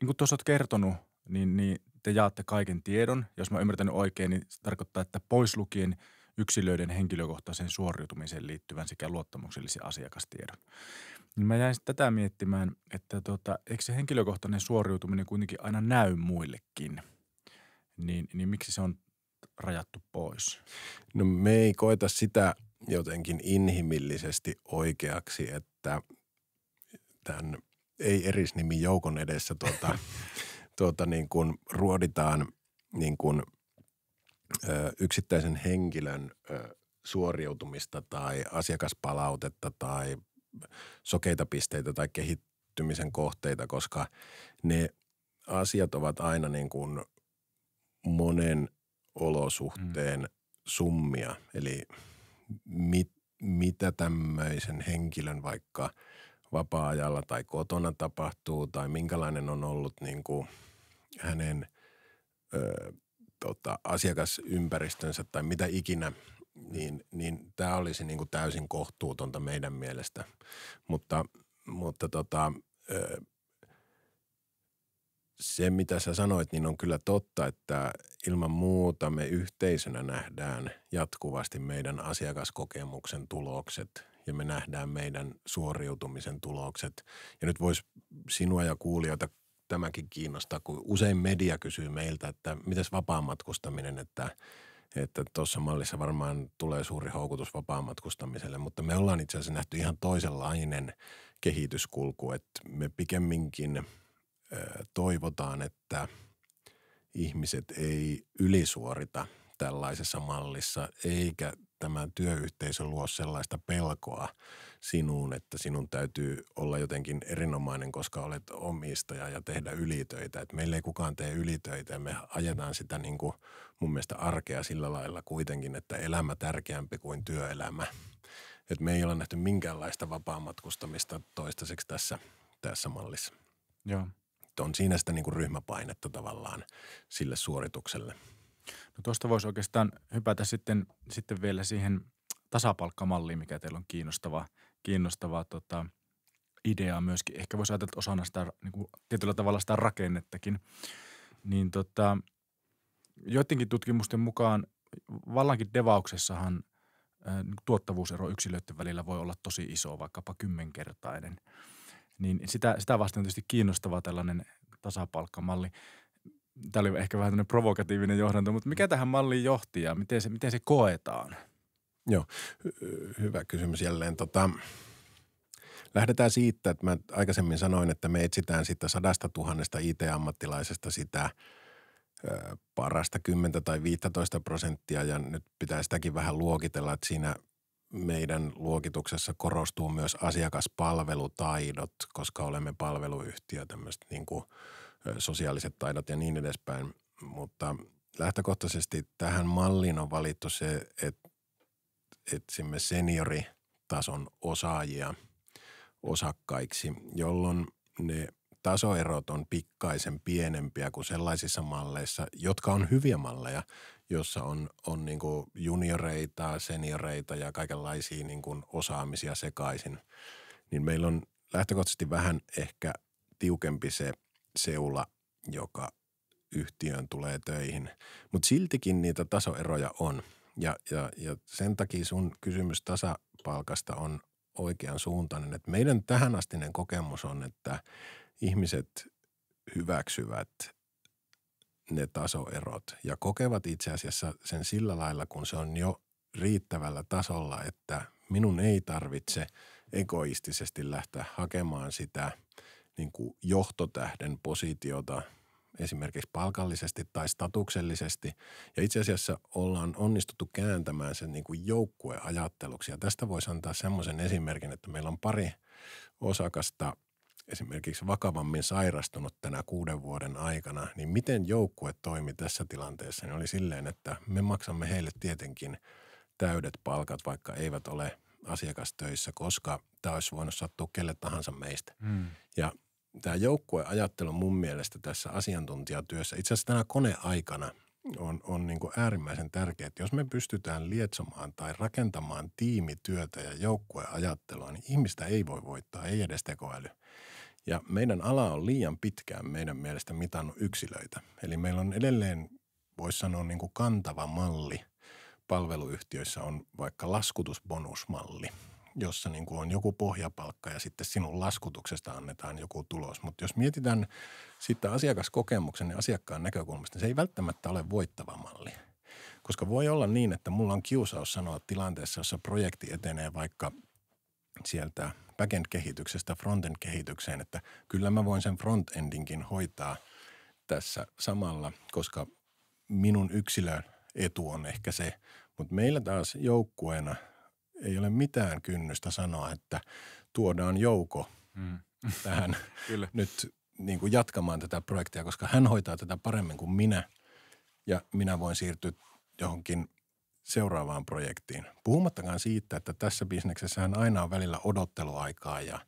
niin kuin tuossa olet kertonut, niin, niin te jaatte kaiken tiedon. Jos mä ymmärtänyt oikein, niin se tarkoittaa, että pois lukien – yksilöiden henkilökohtaisen suoriutumiseen liittyvän sekä luottamuksellisen asiakastiedon. Niin mä jäin tätä miettimään, että tota, eikö se henkilökohtainen suoriutuminen kuitenkin aina näy muillekin? Niin, niin miksi se on rajattu pois? No me ei koeta sitä jotenkin inhimillisesti oikeaksi, että tämän ei erisnimi joukon edessä tuota, tuota niin kuin ruoditaan niin kuin – ö, yksittäisen henkilön ö, suoriutumista tai asiakaspalautetta tai sokeita pisteitä tai kehittymisen kohteita, koska ne asiat ovat aina niin kuin monen olosuhteen mm. summia. Eli mit, mitä tämmöisen henkilön vaikka vapaa-ajalla tai kotona tapahtuu tai minkälainen on ollut niin kuin hänen ö, tota, asiakasympäristönsä tai mitä ikinä, niin, niin tämä olisi niin kuin täysin kohtuutonta meidän mielestä. Mutta, mutta tota, se, mitä sä sanoit, niin on kyllä totta, että ilman muuta me yhteisönä nähdään jatkuvasti meidän asiakaskokemuksen tulokset ja me nähdään meidän suoriutumisen tulokset. Ja nyt voisi sinua ja kuulijoita tämäkin kiinnostaa, kun usein media kysyy meiltä, että mitäs vapaan matkustaminen, että että tuossa mallissa varmaan tulee suuri houkutus vapaamatkustamiselle, mutta me ollaan itse asiassa nähty ihan toisenlainen kehityskulku, että me pikemminkin toivotaan, että ihmiset ei ylisuorita tällaisessa mallissa, eikä Tämä työyhteisö luo sellaista pelkoa sinuun, että sinun täytyy olla jotenkin erinomainen, koska olet omistaja ja tehdä ylitöitä. Et meillä ei kukaan tee ylitöitä ja me ajetaan sitä niin kuin mun mielestä arkea sillä lailla kuitenkin, että elämä tärkeämpi kuin työelämä. Et me ei ole nähty minkäänlaista vapaamatkustamista toistaiseksi tässä, tässä mallissa. Joo. Et on siinä sitä niin kuin ryhmäpainetta tavallaan sille suoritukselle – No tuosta voisi oikeastaan hypätä sitten, sitten vielä siihen tasapalkkamalliin, mikä teillä on kiinnostava, kiinnostava tota, idea myöskin. Ehkä voisi ajatella, että osana sitä niin kuin, tietyllä tavalla sitä rakennettakin. Niin tota, joidenkin tutkimusten mukaan vallankin devauksessahan äh, tuottavuusero yksilöiden välillä voi olla tosi iso, vaikkapa kymmenkertainen. Niin sitä, sitä vasten on tietysti kiinnostava tällainen tasapalkkamalli tämä oli ehkä vähän tämmöinen provokatiivinen johdanto, mutta mikä tähän malliin johti ja miten se, miten se koetaan? Joo, hyvä kysymys jälleen. Tota, lähdetään siitä, että mä aikaisemmin sanoin, että me etsitään sitä sadasta tuhannesta IT-ammattilaisesta sitä ö, parasta 10 tai 15 prosenttia ja nyt pitää sitäkin vähän luokitella, että siinä meidän luokituksessa korostuu myös asiakaspalvelutaidot, koska olemme palveluyhtiö tämmöistä niin kuin – sosiaaliset taidot ja niin edespäin. Mutta lähtökohtaisesti tähän malliin on valittu se, että etsimme senioritason osaajia osakkaiksi, jolloin ne tasoerot on pikkaisen pienempiä kuin sellaisissa malleissa, jotka on hyviä malleja, jossa on, on niin kuin junioreita, senioreita ja kaikenlaisia niin kuin osaamisia sekaisin. Niin meillä on lähtökohtaisesti vähän ehkä tiukempi se – seula, joka yhtiöön tulee töihin. Mutta siltikin niitä tasoeroja on. Ja, ja, ja sen takia sun kysymys tasapalkasta on oikean suuntainen. Et meidän tähänastinen kokemus on, että ihmiset hyväksyvät ne tasoerot ja kokevat itse asiassa sen sillä lailla, kun se on jo riittävällä tasolla, että minun ei tarvitse egoistisesti lähteä hakemaan sitä – niin kuin johtotähden positiota esimerkiksi palkallisesti tai statuksellisesti. Ja itse asiassa ollaan onnistuttu kääntämään sen niin kuin joukkueajatteluksi. Ja tästä voisi antaa semmoisen esimerkin, että meillä on pari osakasta esimerkiksi vakavammin sairastunut tänä kuuden vuoden aikana, niin miten joukkue toimi tässä tilanteessa, niin oli silleen, että me maksamme heille tietenkin täydet palkat, vaikka eivät ole asiakastöissä, koska tämä olisi voinut sattua kelle tahansa meistä. Mm. Ja tämä joukkueajattelu mun mielestä tässä asiantuntijatyössä, itse asiassa tänä koneaikana on, on niin kuin äärimmäisen tärkeää, että jos me pystytään lietsomaan tai rakentamaan tiimityötä ja joukkueajattelua, niin ihmistä ei voi voittaa, ei edes tekoäly. Ja meidän ala on liian pitkään meidän mielestä mitannut yksilöitä. Eli meillä on edelleen, voisi sanoa, niin kuin kantava malli palveluyhtiöissä on vaikka laskutusbonusmalli – jossa niin kuin on joku pohjapalkka ja sitten sinun laskutuksesta annetaan joku tulos. Mutta jos mietitään sitten asiakaskokemuksen ja asiakkaan näkökulmasta, niin se ei välttämättä ole voittava malli. Koska voi olla niin, että mulla on kiusaus sanoa tilanteessa, jossa projekti etenee vaikka sieltä backend-kehityksestä frontend-kehitykseen, että kyllä mä voin sen frontendinkin hoitaa tässä samalla, koska minun yksilön etu on ehkä se. Mutta meillä taas joukkueena – ei ole mitään kynnystä sanoa, että tuodaan jouko mm. tähän Kyllä. nyt niin kuin jatkamaan tätä projektia, koska hän hoitaa tätä paremmin kuin minä ja minä voin siirtyä johonkin seuraavaan projektiin. Puhumattakaan siitä, että tässä bisneksessähän aina on välillä odotteluaikaa ja,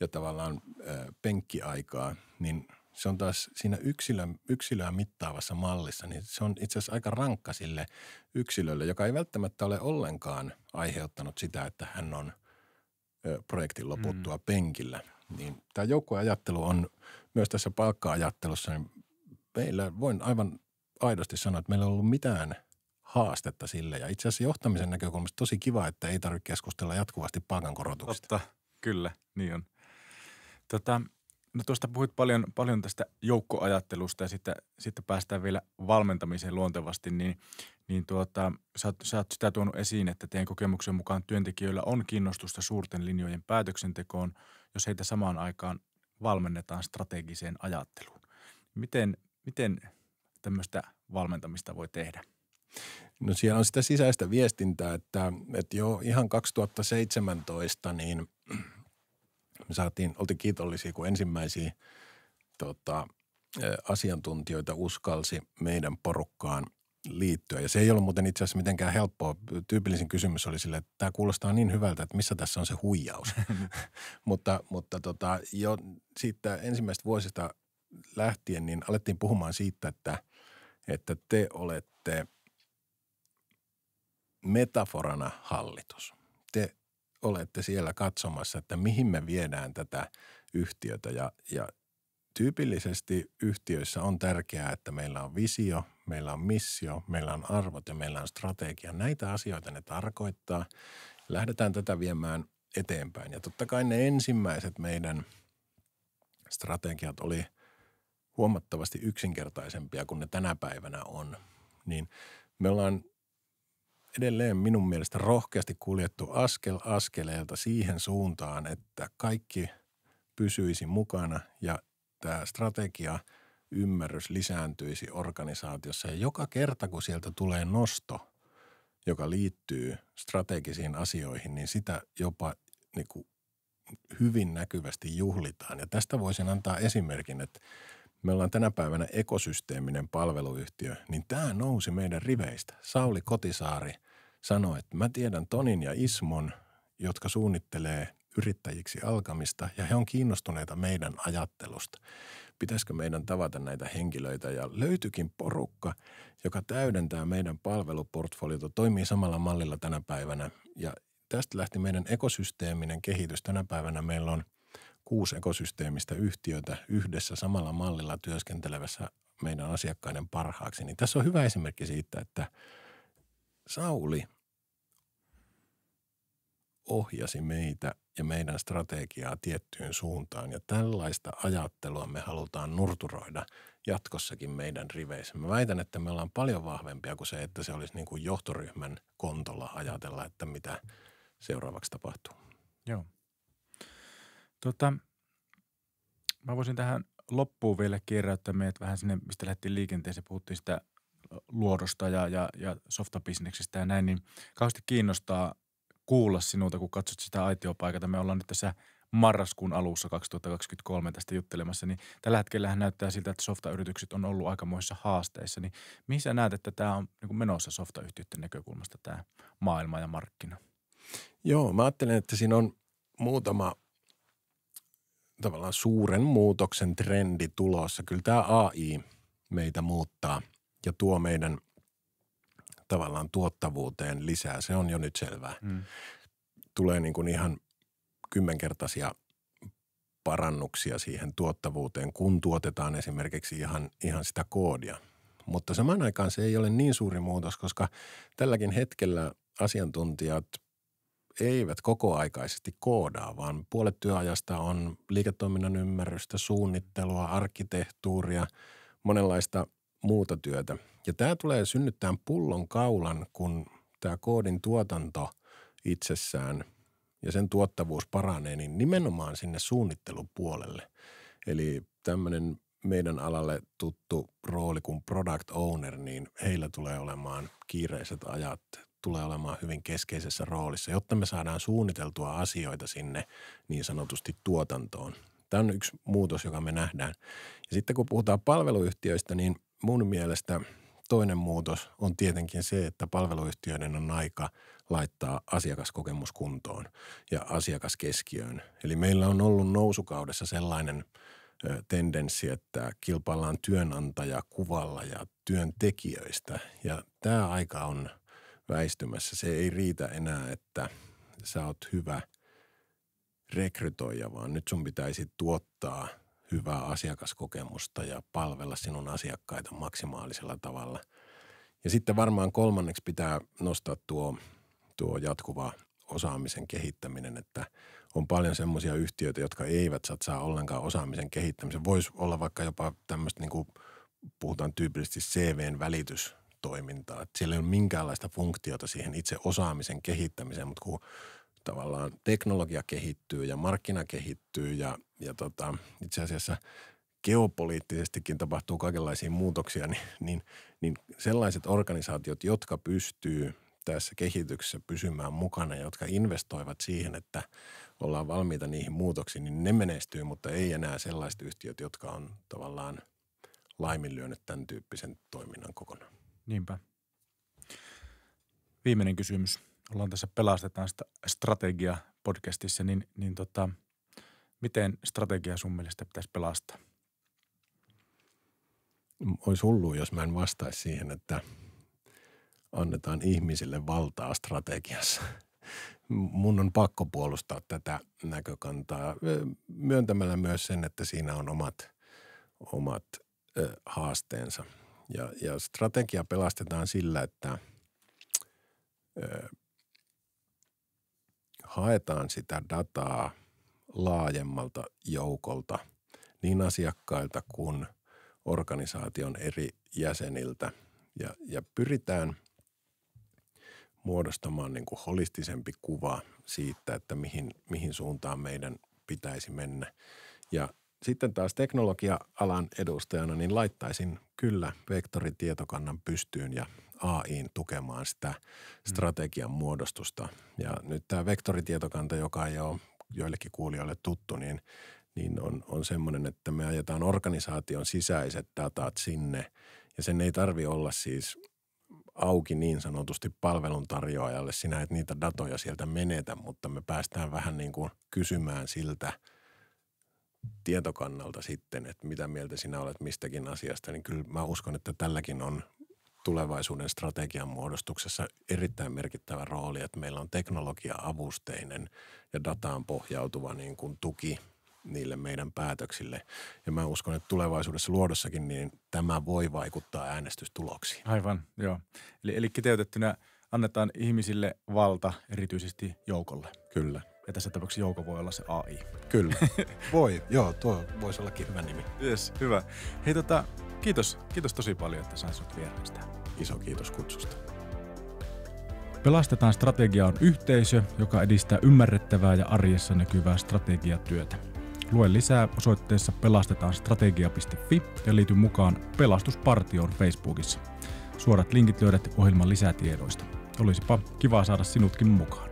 ja tavallaan ö, penkkiaikaa, niin – se on taas siinä yksilön, yksilöä mittaavassa mallissa, niin se on itse asiassa aika rankka sille yksilölle, joka ei välttämättä ole ollenkaan aiheuttanut sitä, että hän on projektin loputtua mm. penkillä. Niin tämä joukkueajattelu on myös tässä palkka-ajattelussa, niin meillä voin aivan aidosti sanoa, että meillä ei ollut mitään haastetta sille. Ja itse asiassa johtamisen näkökulmasta tosi kiva, että ei tarvitse keskustella jatkuvasti palkankorotuksista. Totta, kyllä, niin on. Tota, No tuosta puhuit paljon, paljon tästä joukkoajattelusta ja sitten, sitten päästään vielä valmentamiseen luontevasti, niin, niin tuota, sä, oot, sä oot sitä tuonut esiin, että teidän kokemuksen mukaan työntekijöillä on kiinnostusta suurten linjojen päätöksentekoon, jos heitä samaan aikaan valmennetaan strategiseen ajatteluun. Miten, miten tämmöistä valmentamista voi tehdä? No siellä on sitä sisäistä viestintää, että, että jo ihan 2017 niin – me saatiin, oltiin kiitollisia, kun ensimmäisiä tota, asiantuntijoita uskalsi meidän porukkaan liittyä. Ja se ei ollut muuten itse asiassa mitenkään helppoa. Tyypillisin kysymys oli sille, että tämä kuulostaa niin hyvältä, että missä tässä on se huijaus. mutta mutta tota, jo siitä ensimmäistä vuosista lähtien niin alettiin puhumaan siitä, että, että te olette metaforana hallitus. Te olette siellä katsomassa, että mihin me viedään tätä yhtiötä. Ja, ja tyypillisesti yhtiöissä on tärkeää, että meillä on visio, meillä on missio, meillä on arvot ja meillä on strategia. Näitä asioita ne tarkoittaa. Lähdetään tätä viemään eteenpäin. Ja totta kai ne ensimmäiset meidän strategiat oli huomattavasti yksinkertaisempia kuin ne tänä päivänä on. Niin me ollaan edelleen minun mielestä rohkeasti kuljettu askel askeleelta siihen suuntaan, että kaikki pysyisi mukana ja tämä strategia ymmärrys lisääntyisi organisaatiossa. Ja joka kerta, kun sieltä tulee nosto, joka liittyy strategisiin asioihin, niin sitä jopa niin kuin hyvin näkyvästi juhlitaan. Ja tästä voisin antaa esimerkin, että me ollaan tänä päivänä ekosysteeminen palveluyhtiö, niin tämä nousi meidän riveistä. Sauli Kotisaari sanoi, että mä tiedän Tonin ja Ismon, jotka suunnittelee yrittäjiksi alkamista ja he on kiinnostuneita meidän ajattelusta. Pitäisikö meidän tavata näitä henkilöitä ja löytyykin porukka, joka täydentää meidän palveluportfoliota, toimii samalla mallilla tänä päivänä ja tästä lähti meidän ekosysteeminen kehitys. Tänä päivänä meillä on kuusi ekosysteemistä yhtiötä yhdessä samalla mallilla työskentelevässä meidän asiakkaiden parhaaksi. Niin tässä on hyvä esimerkki siitä, että – Sauli ohjasi meitä ja meidän strategiaa tiettyyn suuntaan. Ja tällaista ajattelua me halutaan nurturoida jatkossakin meidän riveissä. Mä väitän, että me ollaan paljon vahvempia kuin se, että se olisi niin kuin johtoryhmän kontolla ajatella, että mitä seuraavaksi tapahtuu. Joo. Tota, mä voisin tähän loppuun vielä kerräyttää meidät vähän sinne, mistä lähti liikenteeseen. Puhuttiin sitä luodosta ja, ja, ja softabisneksistä ja näin, niin kauheasti kiinnostaa kuulla sinulta, kun katsot sitä aitiopaikata. Me ollaan nyt tässä marraskuun alussa 2023 tästä juttelemassa, niin tällä hetkellä näyttää siltä, että softayritykset on ollut aikamoissa haasteissa. Niin missä näet, että tämä on niin menossa softayhtiöiden näkökulmasta tämä maailma ja markkina? Joo, mä ajattelen, että siinä on muutama tavallaan suuren muutoksen trendi tulossa. Kyllä tämä AI meitä muuttaa – ja tuo meidän tavallaan tuottavuuteen lisää. Se on jo nyt selvää. Mm. Tulee niin kuin ihan kymmenkertaisia parannuksia siihen tuottavuuteen, kun tuotetaan esimerkiksi ihan, ihan sitä koodia. Mutta samaan aikaan se ei ole niin suuri muutos, koska tälläkin hetkellä asiantuntijat eivät kokoaikaisesti koodaa, vaan puolet työajasta on liiketoiminnan ymmärrystä, suunnittelua, arkkitehtuuria, monenlaista – muuta työtä. Ja tämä tulee synnyttämään pullon kaulan, kun tämä koodin tuotanto itsessään ja sen tuottavuus paranee, niin nimenomaan sinne suunnittelupuolelle. Eli tämmöinen meidän alalle tuttu rooli kuin product owner, niin heillä tulee olemaan kiireiset ajat, tulee olemaan hyvin keskeisessä roolissa, jotta me saadaan suunniteltua asioita sinne niin sanotusti tuotantoon. Tämä on yksi muutos, joka me nähdään. Ja sitten kun puhutaan palveluyhtiöistä, niin – mun mielestä toinen muutos on tietenkin se, että palveluyhtiöiden on aika laittaa asiakaskokemus kuntoon ja asiakaskeskiöön. Eli meillä on ollut nousukaudessa sellainen tendenssi, että kilpaillaan kuvalla ja työntekijöistä. Ja tämä aika on väistymässä. Se ei riitä enää, että sä oot hyvä rekrytoija, vaan nyt sun pitäisi tuottaa – hyvää asiakaskokemusta ja palvella sinun asiakkaita maksimaalisella tavalla. Ja sitten varmaan kolmanneksi pitää nostaa tuo, tuo jatkuva osaamisen kehittäminen, että on paljon semmoisia yhtiöitä, jotka eivät satsaa ollenkaan osaamisen kehittämiseen. Voisi olla vaikka jopa tämmöistä niin kuin puhutaan tyypillisesti CVn välitys toimintaa. Että siellä ei ole minkäänlaista funktiota siihen itse osaamisen kehittämiseen, mutta kun tavallaan teknologia kehittyy ja markkina kehittyy ja ja tota, itse asiassa geopoliittisestikin tapahtuu kaikenlaisia muutoksia, niin, niin, niin sellaiset organisaatiot, jotka pystyy tässä kehityksessä pysymään mukana, jotka investoivat siihen, että ollaan valmiita niihin muutoksiin, niin ne menestyy, mutta ei enää sellaiset yhtiöt, jotka on tavallaan laiminlyönyt tämän tyyppisen toiminnan kokonaan. Niinpä. Viimeinen kysymys. Ollaan tässä Pelastetaan sitä strategia podcastissa, niin, niin tota, Miten strategia sun mielestä pitäisi pelastaa? Olisi hullu, jos mä en vastaisi siihen, että annetaan ihmisille valtaa strategiassa. Mun on pakko puolustaa tätä näkökantaa myöntämällä myös sen, että siinä on omat, omat ö, haasteensa. Ja, ja strategia pelastetaan sillä, että ö, haetaan sitä dataa – laajemmalta joukolta niin asiakkailta kuin organisaation eri jäseniltä ja, ja pyritään muodostamaan niin kuin holistisempi kuva siitä, että mihin, mihin suuntaan meidän pitäisi mennä. Ja sitten taas teknologia-alan edustajana niin laittaisin kyllä vektoritietokannan pystyyn ja AIin tukemaan sitä mm. strategian muodostusta. Ja nyt tämä vektoritietokanta, joka ei ole joillekin kuulijoille tuttu, niin, niin on, on semmoinen, että me ajetaan organisaation sisäiset datat sinne ja sen ei tarvi olla siis auki niin sanotusti palveluntarjoajalle. Sinä et niitä datoja sieltä menetä, mutta me päästään vähän niin kuin kysymään siltä tietokannalta sitten, että mitä mieltä sinä olet mistäkin asiasta, niin kyllä mä uskon, että tälläkin on tulevaisuuden strategian muodostuksessa erittäin merkittävä rooli, että meillä on teknologia-avusteinen ja dataan pohjautuva niin kuin tuki niille meidän päätöksille. Ja mä uskon, että tulevaisuudessa luodossakin niin tämä voi vaikuttaa äänestystuloksiin. Aivan, joo. Eli, eli kiteytettynä annetaan ihmisille valta erityisesti joukolle. Kyllä. Ja tässä tapauksessa joukko voi olla se AI. Kyllä. voi, joo, tuo voisi ollakin hyvä nimi. Yes, hyvä. Hei tota, Kiitos, kiitos tosi paljon, että sain sut vieraaksi Iso kiitos kutsusta. Pelastetaan strategia on yhteisö, joka edistää ymmärrettävää ja arjessa näkyvää strategiatyötä. Lue lisää osoitteessa pelastetaanstrategia.fi ja liity mukaan Pelastuspartioon Facebookissa. Suorat linkit löydät ohjelman lisätiedoista. Olisipa kiva saada sinutkin mukaan.